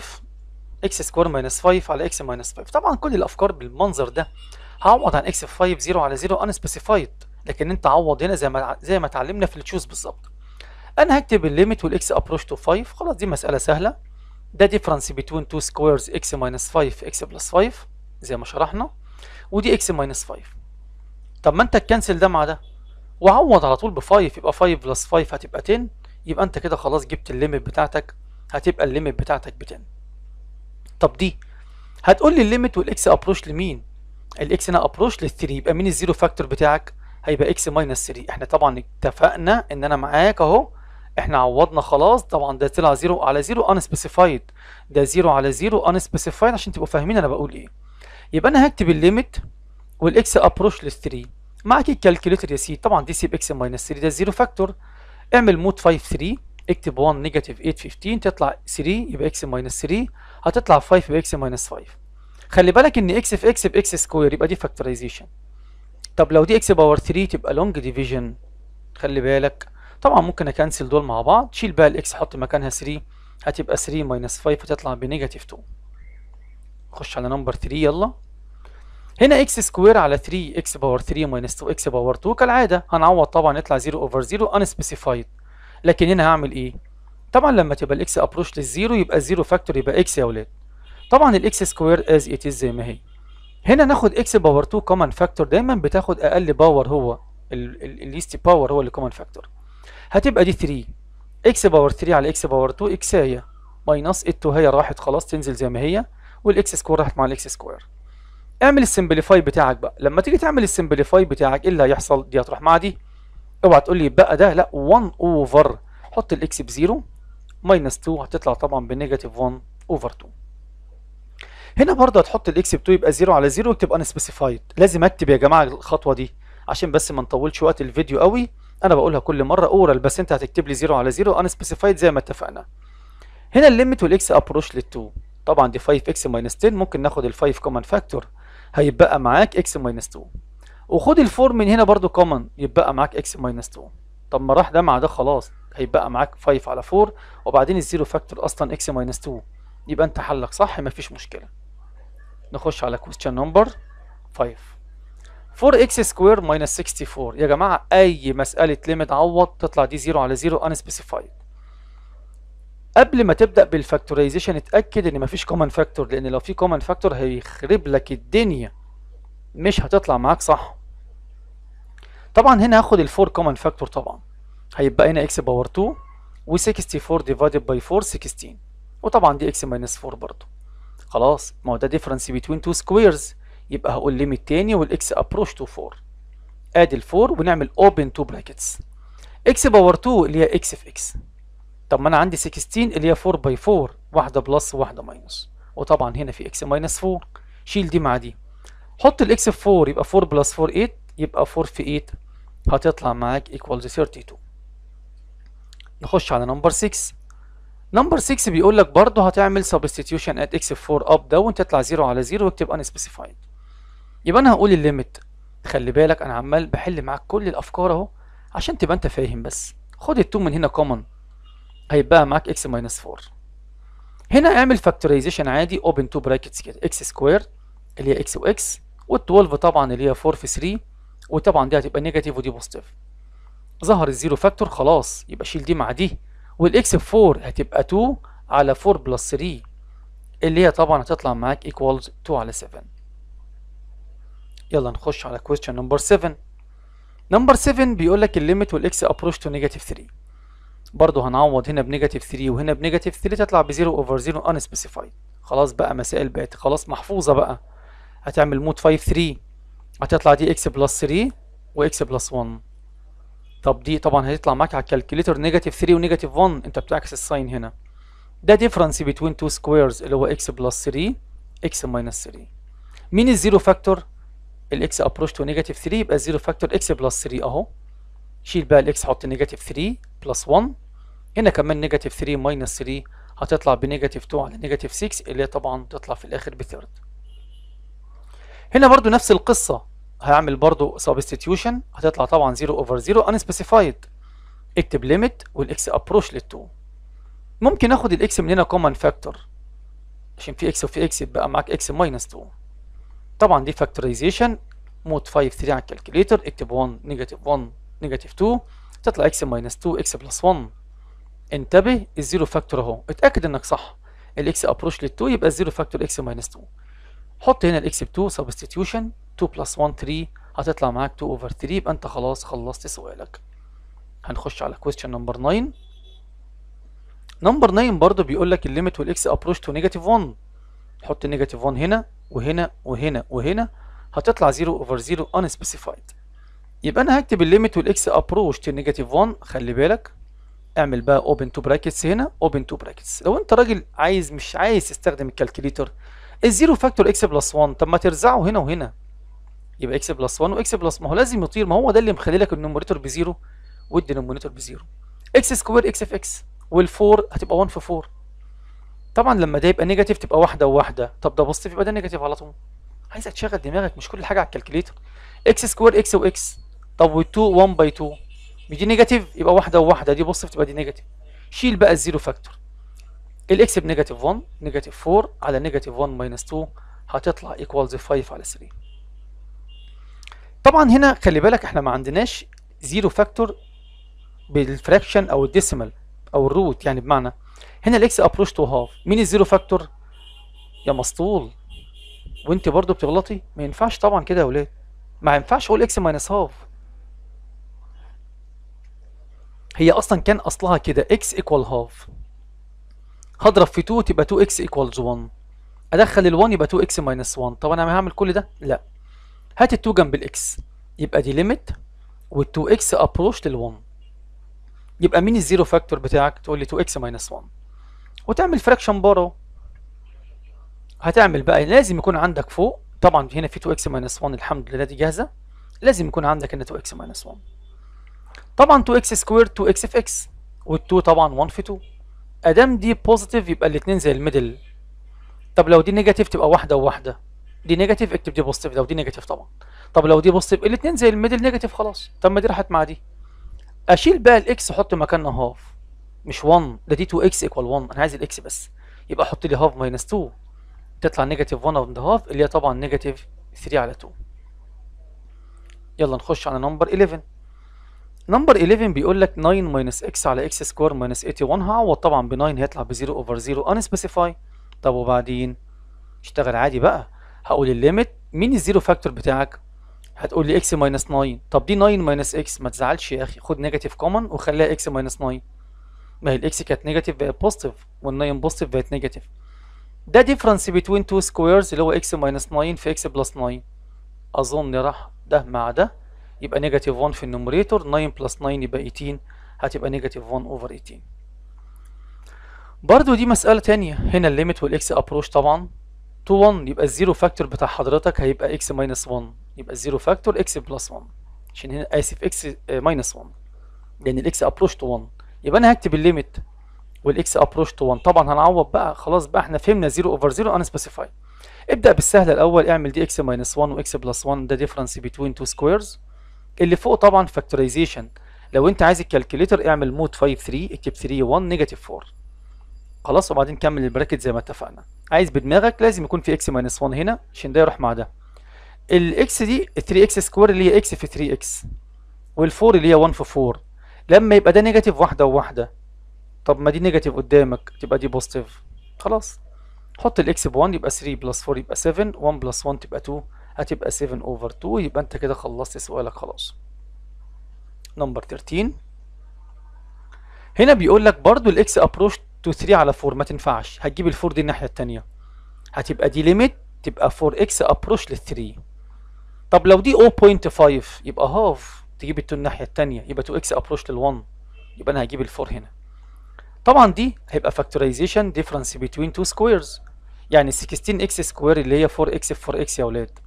اكس سكوير ماينس 5 على اكس ماينس 5 طبعا كل الافكار بالمنظر ده هعوض عن اكس في 5 0 على 0 ان سبيسيفايد لكن انت عوض هنا زي ما زي ما اتعلمنا في التشوز بالظبط انا هكتب الليمت والاكس ابروش تو 5 خلاص دي مساله سهله ده ديفرنس بين 2 سكويرز اكس ماينس 5 اكس بلس 5 زي ما شرحنا ودي اكس ماينس 5 طب ما انت تكنسل ده مع ده وعوض على طول ب 5 يبقى 5 بلس 5 هتبقى 10 يبقى انت كده خلاص جبت الليميت بتاعتك هتبقى الليميت بتاعتك ب 10 طب دي هتقول لي الليميت والاكس ابروش لمين الاكس هنا ابروش لل 3 يبقى مين الزيرو فاكتور بتاعك هيبقى اكس ماينس 3 احنا طبعا اتفقنا ان انا معاك اهو احنا عوضنا خلاص طبعا ده طلع 0 على 0 ان سبيسيفايد ده 0 على 0 ان سبيسيفايد عشان تبقوا فاهمين انا بقول ايه يبقى انا هكتب الليميت والاكس ابروش لل 3 معاك الكالكوليتر يا سيدي طبعا دي سيب اكس ماينس 3 ده 0 فاكتور اعمل مود 5 3 اكتب 1 نيجاتيف 8 15 تطلع 3 يبقى اكس ماينس 3 هتطلع 5 يبقى اكس ماينس 5 خلي بالك ان اكس في اكس باكس سكوير يبقى دي فاكتورايزيشن طب لو دي اكس باور 3 تبقى لونج ديفيجن خلي بالك طبعا ممكن اكنسل دول مع بعض شيل بقى الاكس حط مكانها 3 هتبقى 3 ماينس 5 هتطلع بنيجاتيف 2 خش على نمبر 3 يلا هنا اكس سكوير على 3 اكس باور 3 ماينس 2 اكس باور 2 كالعاده هنعوض طبعا يطلع 0 اوفر 0 unspecified لكن هنا هعمل ايه طبعا لما تبقى الاكس ابروش للزيرو يبقى الزيرو فاكتور يبقى اكس يا اولاد طبعا الاكس سكوير از ات زي ما هي هنا ناخد اكس باور 2 كومن فاكتور دايما بتاخد اقل باور هو الليست باور هو اللي كومن فاكتور هتبقى دي 3 اكس باور 3 على اكس باور 2 اكسايه ماينس ال2 هي راحت خلاص تنزل زي ما هي والاكس سكوير راحت مع الاكس سكوير اعمل السمبليفاي بتاعك بقى لما تيجي تعمل السمبليفاي بتاعك ايه اللي هيحصل دي هتروح مع دي اوعى تقول لي بقى ده لا 1 اوفر حط الاكس ب 0 ماينس 2 هتطلع طبعا بنيجاتيف 1 اوفر 2 هنا برضه هتحط الاكس ب 2 يبقى 0 على 0 وتبقى ان سبيسيفايد لازم اكتب يا جماعه الخطوه دي عشان بس ما نطولش وقت الفيديو قوي انا بقولها كل مره اورال بس انت هتكتب لي 0 على 0 ان سبيسيفايد زي ما اتفقنا هنا الليميت والاكس ابروش لل2 طبعا دي 5 اكس ماينس 10 ممكن ناخد ال5 كومن فاكتور هيتبقى معاك اكس ماينس 2 وخد 4 من هنا برضو كومن يتبقى معاك اكس ماينس 2 طب ما راح ده مع ده خلاص هيبقى معاك 5 على 4 وبعدين الزيرو فاكتور اصلا اكس ماينس 2 يبقى انت حلك صح مفيش مشكله نخش على كويستشن نمبر 5 4x سكوير ماينس 64 يا جماعه اي مساله ليميت عوض تطلع دي 0 على 0 unspecified قبل ما تبدا بالفاكتورايزيشن اتاكد ان مفيش كومن فاكتور لان لو في كومن فاكتور هيخرب لك الدنيا مش هتطلع معاك صح طبعا هنا هاخد الفور كومن فاكتور طبعا هيبقى هنا اكس باور 2 و64 ديفايدد باي 4 16 وطبعا دي اكس ماينس 4 برضو خلاص ما هو ده ديفرنس بين تو سكويرز يبقى هقول ليميت تاني والاكس ابروش تو 4 ادي ال 4 ونعمل اوبن تو براكتس اكس باور 2 اللي هي اكس في اكس طب ما انا عندي 16 اللي هي 4 باي 4 واحده بلس وواحده ماينس وطبعا هنا في اكس ماينس 4 شيل دي مع دي حط الاكس في 4 يبقى 4 بلس 4 8 يبقى 4 في 8 هتطلع معاك ايكوالز 32 نخش على نمبر 6 نمبر 6 بيقول لك برضه هتعمل سبستيوشن ات اكس في 4 اب داون تطلع 0 على 0 واكتب ان سبيسيفايد يبقى انا هقول الليميت خلي بالك انا عمال بحل معاك كل الافكار اهو عشان تبقى انت فاهم بس خد ال2 من هنا كومن هيبقى معاك اكس ماينس 4 هنا اعمل فاكتورايزيشن عادي اوبن تو براكتس كده اكس سكوير اللي هي اكس واكس وال12 طبعا اللي هي 4 في 3 وطبعا دي هتبقى نيجاتيف ودي بوزيتيف ظهر الزيرو فاكتور خلاص يبقى شيل دي مع دي والاكس في 4 هتبقى 2 على 4 بلس 3 اللي هي طبعا هتطلع معاك ايكوالز 2 على 7 يلا نخش على كويستشن نمبر 7 نمبر 7 بيقول لك الليميت والاكس ابروش تو نيجاتيف 3 برضه هنعوض هنا بنيجاتيف 3 وهنا بنيجاتيف 3 تطلع ب 0 اوفر 0 ان سبيسيفايد خلاص بقى مسائل بقت خلاص محفوظه بقى هتعمل مود 5 3 هتطلع دي اكس بلس 3 واكس بلس 1 طب دي طبعا هتطلع معاك على الكالكوليتر نيجاتيف 3 ونيجاتيف 1 انت بتعكس الساين هنا ده ديفرنس بين 2 سكويرز اللي هو اكس بلس 3 اكس ماينس 3 مين الزيرو فاكتور الاكس ابروش تو نيجاتيف 3 يبقى الزيرو فاكتور اكس بلس 3 اهو شيل بقى الاكس حط نيجاتيف 3 بلس 1 هنا كمان نيجاتيف 3 ماينس 3 هتطلع بنيجاتيف 2 على نيجاتيف 6 اللي طبعا تطلع في الاخر بثيرد هنا برضو نفس القصه هعمل برضو سبستيتيوشن هتطلع طبعا 0 اوفر 0 سبيسيفايد اكتب ليميت والاكس ابروش لل2 ممكن اخد الاكس من هنا كومن فاكتور عشان في اكس وفي اكس يبقى معاك اكس ماينس 2 طبعا دي فاكتورايزيشن مود 5 3 على الكالكوليتر اكتب 1 نيجاتيف 1 نيجاتيف 2 تطلع اكس ماينس 2 اكس بلس 1 انتبه الزيرو فاكتور اهو اتاكد انك صح الاكس ابروش لل2 يبقى الزيرو فاكتور اكس ماينس 2 حط هنا الاكس ب 2 سبستيتيوشن 2 بلس 1 3 هتطلع معاك 2 اوفر 3 يبقى انت خلاص خلصت سؤالك هنخش على كويستشن نمبر 9 نمبر 9 برضو بيقول لك الليمت والاكس ابروش تو نيجاتيف 1 حط نيجاتيف 1 هنا وهنا وهنا وهنا هتطلع 0 اوفر 0 unspecified يبقى انا هكتب الليمت والاكس ابروش تو نيجاتيف 1 خلي بالك اعمل بقى اوبن تو براكتس هنا اوبن تو براكتس لو انت راجل عايز مش عايز تستخدم الكالكوليتر الزيرو فاكتور اكس بلس 1 طب ما ترزعه هنا وهنا يبقى اكس بلس 1 واكس بلس ما هو لازم يطير ما هو ده اللي مخلي لك النوميريتور بزيرو والدينومينيتور بزيرو اكس سكوير اكس في اكس والفور هتبقى 1 في 4 طبعا لما ده يبقى نيجاتيف تبقى واحده وواحده طب ده بوزيتيف يبقى ده نيجاتيف على طول عايزك تشغل دماغك مش كل حاجه على الكالكوليتر اكس سكوير اكس واكس طب و2 1 باي 2 دي نيجاتيف يبقى واحده وواحده دي بص تبقى دي نيجاتيف شيل بقى الزيرو فاكتور الاكس بنيجاتيف 1 نيجاتيف 4 على نيجاتيف 1 ماينس 2 هتطلع ايكوالز 5 على 3 طبعا هنا خلي بالك احنا ما عندناش زيرو فاكتور بالفراكشن او الديسيمال او الروت يعني بمعنى هنا الاكس ابروش تو هاف مين الزيرو فاكتور يا مسطول وانت برضو بتغلطي ما ينفعش طبعا كده يا ولاد ما ينفعش اقول اكس ماينس هاف هي اصلا كان اصلها كده x equal half هضرب في 2 تبقى 2x equals 1 ادخل ال1 يبقى 2x minus 1 طب انا هعمل كل ده لا هات ال2 جنب ال x يبقى دي ليميت وال2x ابروش لل1 يبقى مين الزيرو فاكتور بتاعك تقول لي 2x minus 1 وتعمل فراكشن بره هتعمل بقى لازم يكون عندك فوق طبعا هنا في 2x minus 1 الحمد لله دي جاهزه لازم يكون عندك هنا 2x minus 1 طبعا 2 x سكوير 2 x في x وال2 طبعا 1 في 2 ادام دي بوزيتيف يبقى الاثنين زي الميدل طب لو دي نيجاتيف تبقى واحده وواحده دي نيجاتيف اكتب دي بوزيتيف لو دي نيجاتيف طبعا طب لو دي بوزيتيف الاثنين زي الميدل نيجاتيف خلاص طب ما دي راحت مع دي اشيل بقى الاكس احط مكانها هاف مش 1 ده دي 2 x ايكوال 1 انا عايز الاكس بس يبقى احط لي هاف ماينس 2 تطلع نيجاتيف 1 اوف ذا هاف اللي هي طبعا نيجاتيف 3 على 2 يلا نخش على نمبر 11 نمبر 11 بيقول لك 9 ماينس اكس على اكس سكوير ماينس 81 هعوض طبعا ب 9 هيطلع ب 0 اوفر 0 سبيسيفاي طب وبعدين اشتغل عادي بقى هقول الليميت مين الزيرو فاكتور بتاعك هتقول لي اكس ماينس 9 طب دي 9 ماينس اكس ما تزعلش يا اخي خد نيجاتيف كومن وخليها اكس ماينس 9 ما هي الاكس كانت نيجاتيف بقت بوزيتيف وال9 بوزيتيف بقت نيجاتيف ده ديفرنس بين تو سكويرز اللي هو اكس ماينس 9 في اكس بلس 9 اظن راح ده مع ده يبقى نيجاتيف 1 في النومريتور 9 بلس 9 يبقى 18 هتبقى نيجاتيف 1 اوفر 18 برضو دي مسألة تانية هنا الليمت والاكس ابروش طبعا تو 1 يبقى الزيرو فاكتور بتاع حضرتك هيبقى اكس ماينس 1 يبقى الزيرو فاكتور اكس بلس 1 عشان هنا اسف اكس ماينس 1 لان الاكس ابروش تو 1 يبقى انا هكتب الليمت والاكس ابروش تو 1 طبعا هنعوض بقى خلاص بقى احنا فهمنا 0 اوفر 0 انا سبيسيفاي ابدا بالسهله الاول اعمل دي اكس ماينس 1 واكس بلس 1 ده ديفرنس بين تو سكويرز اللي فوق طبعا فاكتورايزيشن لو انت عايز الكالكوليتر اعمل مود 5 3 اكتب 3 1 نيجاتيف 4 خلاص وبعدين كمل البراكت زي ما اتفقنا عايز بدماغك لازم يكون في اكس ماينس 1 هنا عشان ده يروح مع ده الاكس دي 3 اكس سكوير اللي هي اكس في 3 اكس وال4 اللي هي 1 في 4 لما يبقى ده نيجاتيف واحده وواحده طب ما دي نيجاتيف قدامك تبقى دي بوزيتيف خلاص حط الاكس ب 1 يبقى 3 بلس 4 يبقى 7 1 بلس 1 تبقى 2 هتبقى 7 اوفر 2 يبقى انت كده خلصت سؤالك خلاص نمبر 13 هنا بيقول لك برضو الاكس ابروش تو 3 على 4 ما تنفعش هتجيب ال4 دي الناحيه الثانيه هتبقى دي ليميت تبقى 4 اكس ابروش لل 3 طب لو دي 0.5 يبقى هاف تجيب ال2 الناحيه الثانيه يبقى 2 اكس ابروش لل1 يبقى انا هجيب ال4 هنا طبعا دي هيبقى فاكتورايزيشن ديفرنس بين 2 سكويرز يعني 16 اكس سكوير اللي هي 4 اكس في 4 اكس يا اولاد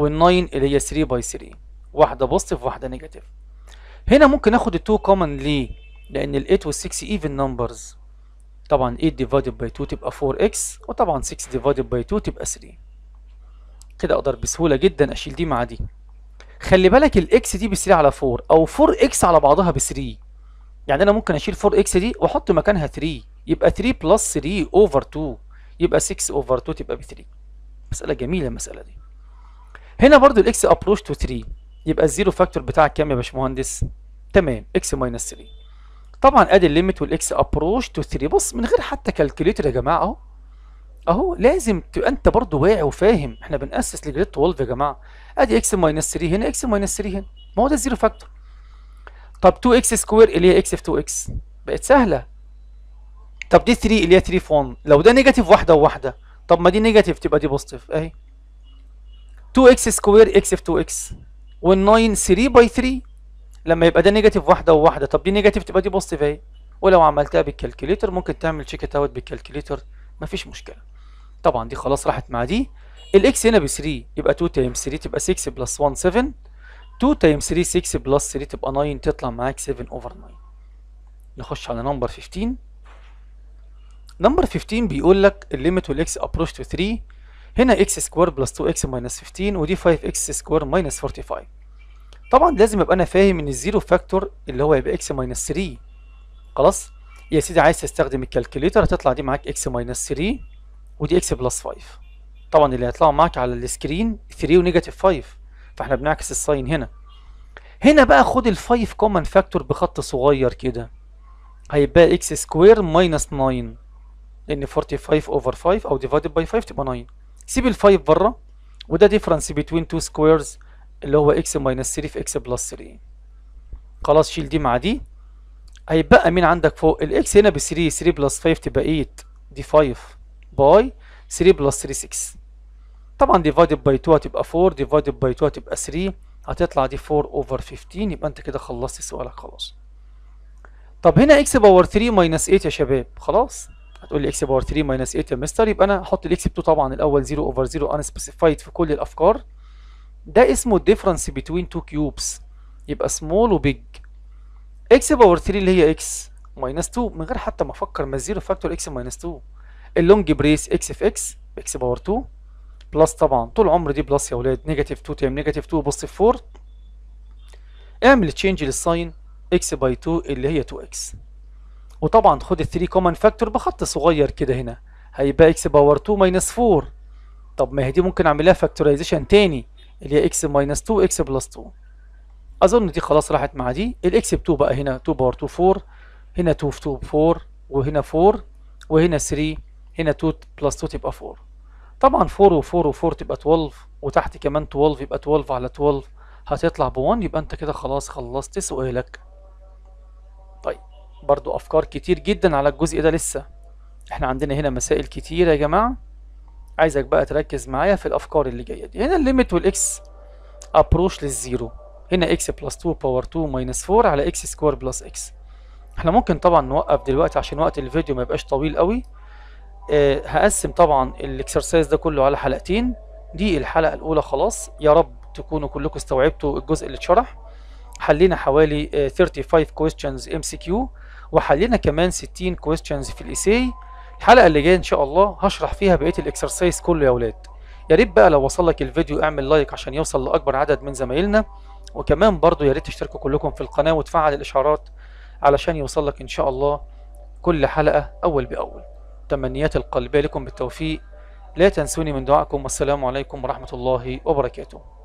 وال9 اللي هي 3 باي 3 واحده بوزيتيف واحده نيجاتيف هنا ممكن اخد ال2 كومن ليه لان ال8 وال6 ايفن نمبرز طبعا 8 ديفايدد باي 2 تبقى 4x وطبعا 6 ديفايدد باي 2 تبقى 3 كده اقدر بسهوله جدا اشيل دي مع دي خلي بالك الاكس دي ب 3 على 4 او 4x على بعضها ب 3 يعني انا ممكن اشيل 4x دي واحط مكانها 3 يبقى 3 بلس 3 اوفر 2 يبقى 6 اوفر 2 تبقى ب 3 مساله جميله المساله دي هنا برضو الاكس ابروش تو 3 يبقى الزيرو فاكتور بتاعك كام يا باشمهندس تمام اكس ماينس 3 طبعا ادي الليميت والاكس ابروش تو 3 بص من غير حتى كالكوليتر يا جماعه اهو اهو لازم تبقى انت برضو واعي وفاهم احنا بنأسس لجريد 12 يا جماعه ادي اكس ماينس 3 هنا اكس ماينس 3 هنا ما هو ده الزيرو فاكتور طب 2 اكس سكوير اللي هي اكس في 2 اكس بقت سهله طب دي 3 اللي هي 3 في 1 لو ده نيجاتيف واحده وواحده طب ما دي نيجاتيف تبقى دي بوزيتيف اهي 2x سكوير x في 2x وال9 3 باي 3 لما يبقى ده نيجاتيف واحده وواحده طب دي نيجاتيف تبقى دي بوزيتيف اهي ولو عملتها بالكالكوليتر ممكن تعمل تشيك ات اوت بالكالكوليتر مفيش مشكله طبعا دي خلاص راحت مع دي الاكس هنا ب 3 يبقى 2 تايمز 3 تبقى 6 بلس 1 7 2 تايمز 3 6 بلس 3 تبقى 9 تطلع معاك 7 اوفر 9 نخش على نمبر 15 نمبر 15 بيقول لك الليمت والاكس ابروش تو 3 هنا x سكوير بلس 2 x ماينس 15 ودي 5 x سكوير ماينس 45 طبعا لازم ابقى انا فاهم ان الزيرو فاكتور اللي هو هيبقى x ماينس 3 خلاص يا سيدي عايز تستخدم الكالكوليتر هتطلع دي معاك x ماينس 3 ودي x بلس 5 طبعا اللي هيطلعوا معاك على السكرين 3 ونيجاتيف 5 فاحنا بنعكس الساين هنا هنا بقى خد ال5 كومن فاكتور بخط صغير كده هيبقى x سكوير ماينس 9 لان 45 اوفر 5 او ديفايدد باي 5 تبقى 9 سيب ال5 بره وده ديفرنس بين 2 سكويرز اللي هو اكس ماينس 3 في اكس بلس 3 خلاص شيل دي مع دي هيبقى مين عندك فوق الاكس هنا ب 3 3 بلس 5 تبقى 8 دي 5 باي 3 بلس 3 6 طبعا ديفايدد باي 2 هتبقى 4 ديفايدد باي 2 هتبقى 3 هتطلع دي 4 اوفر 15 يبقى انت كده خلصت سؤالك خلاص طب هنا اكس باور 3 ماينس 8 يا شباب خلاص هتقول لي اكس باور 3 ماينس 8 مستر يبقى انا هحط الاكس ب 2 طبعا الاول 0 اوفر 0 ان سبيسيفايد في كل الافكار ده اسمه الديفرنس بتوين تو كيوبس يبقى سمول وبيج اكس باور 3 اللي هي اكس ماينس 2 من غير حتى ما افكر ما الزيرو فاكتور اكس ماينس 2 اللونج بريس اكس في اكس اكس باور 2 بلس طبعا طول عمر دي بلس يا ولاد نيجاتيف 2 تايم نيجاتيف 2 بص في 4 اعمل تشينج للساين اكس باي 2 اللي هي 2 اكس وطبعا خد ال 3 كومن فاكتور بخط صغير كده هنا هيبقى اكس باور 2 ماينس 4 طب ما هي دي ممكن اعملها فاكتورايزيشن تاني اللي هي اكس ماينس 2 اكس بلس 2 اظن دي خلاص راحت مع دي الاكس ب 2 بقى هنا 2 باور 2 4 هنا 2 في 2 4 وهنا 4 وهنا 3 هنا 2 بلس 2 تبقى 4 طبعا 4 و4 و4 تبقى 12 وتحت كمان 12 يبقى 12 على 12 هتطلع ب 1 يبقى انت كده خلاص خلصت سؤالك برضو افكار كتير جدا على الجزء ده لسه احنا عندنا هنا مسائل كتير يا جماعة عايزك بقى تركز معايا في الافكار اللي جاية دي هنا الليميت والاكس ابروش للزيرو هنا اكس بلس 2 باور 2 ماينس 4 على اكس سكوار بلس اكس احنا ممكن طبعا نوقف دلوقتي عشان وقت الفيديو ما يبقاش طويل قوي أه هقسم طبعا الاكسرسايز ده كله على حلقتين دي الحلقة الاولى خلاص يا رب تكونوا كلكم استوعبتوا الجزء اللي اتشرح حلينا حوالي 35 آه، questions ام سي كيو وحلينا كمان 60 كويستشنز في الايساي الحلقه اللي جايه ان شاء الله هشرح فيها بقيه الاكسرسايز كله يا اولاد يا ريت بقى لو وصل لك الفيديو اعمل لايك عشان يوصل لاكبر عدد من زمايلنا وكمان برضو يا ريت تشتركوا كلكم في القناه وتفعل الاشعارات علشان يوصل لك ان شاء الله كل حلقه اول باول تمنيات القلبيه لكم بالتوفيق لا تنسوني من دعائكم والسلام عليكم ورحمه الله وبركاته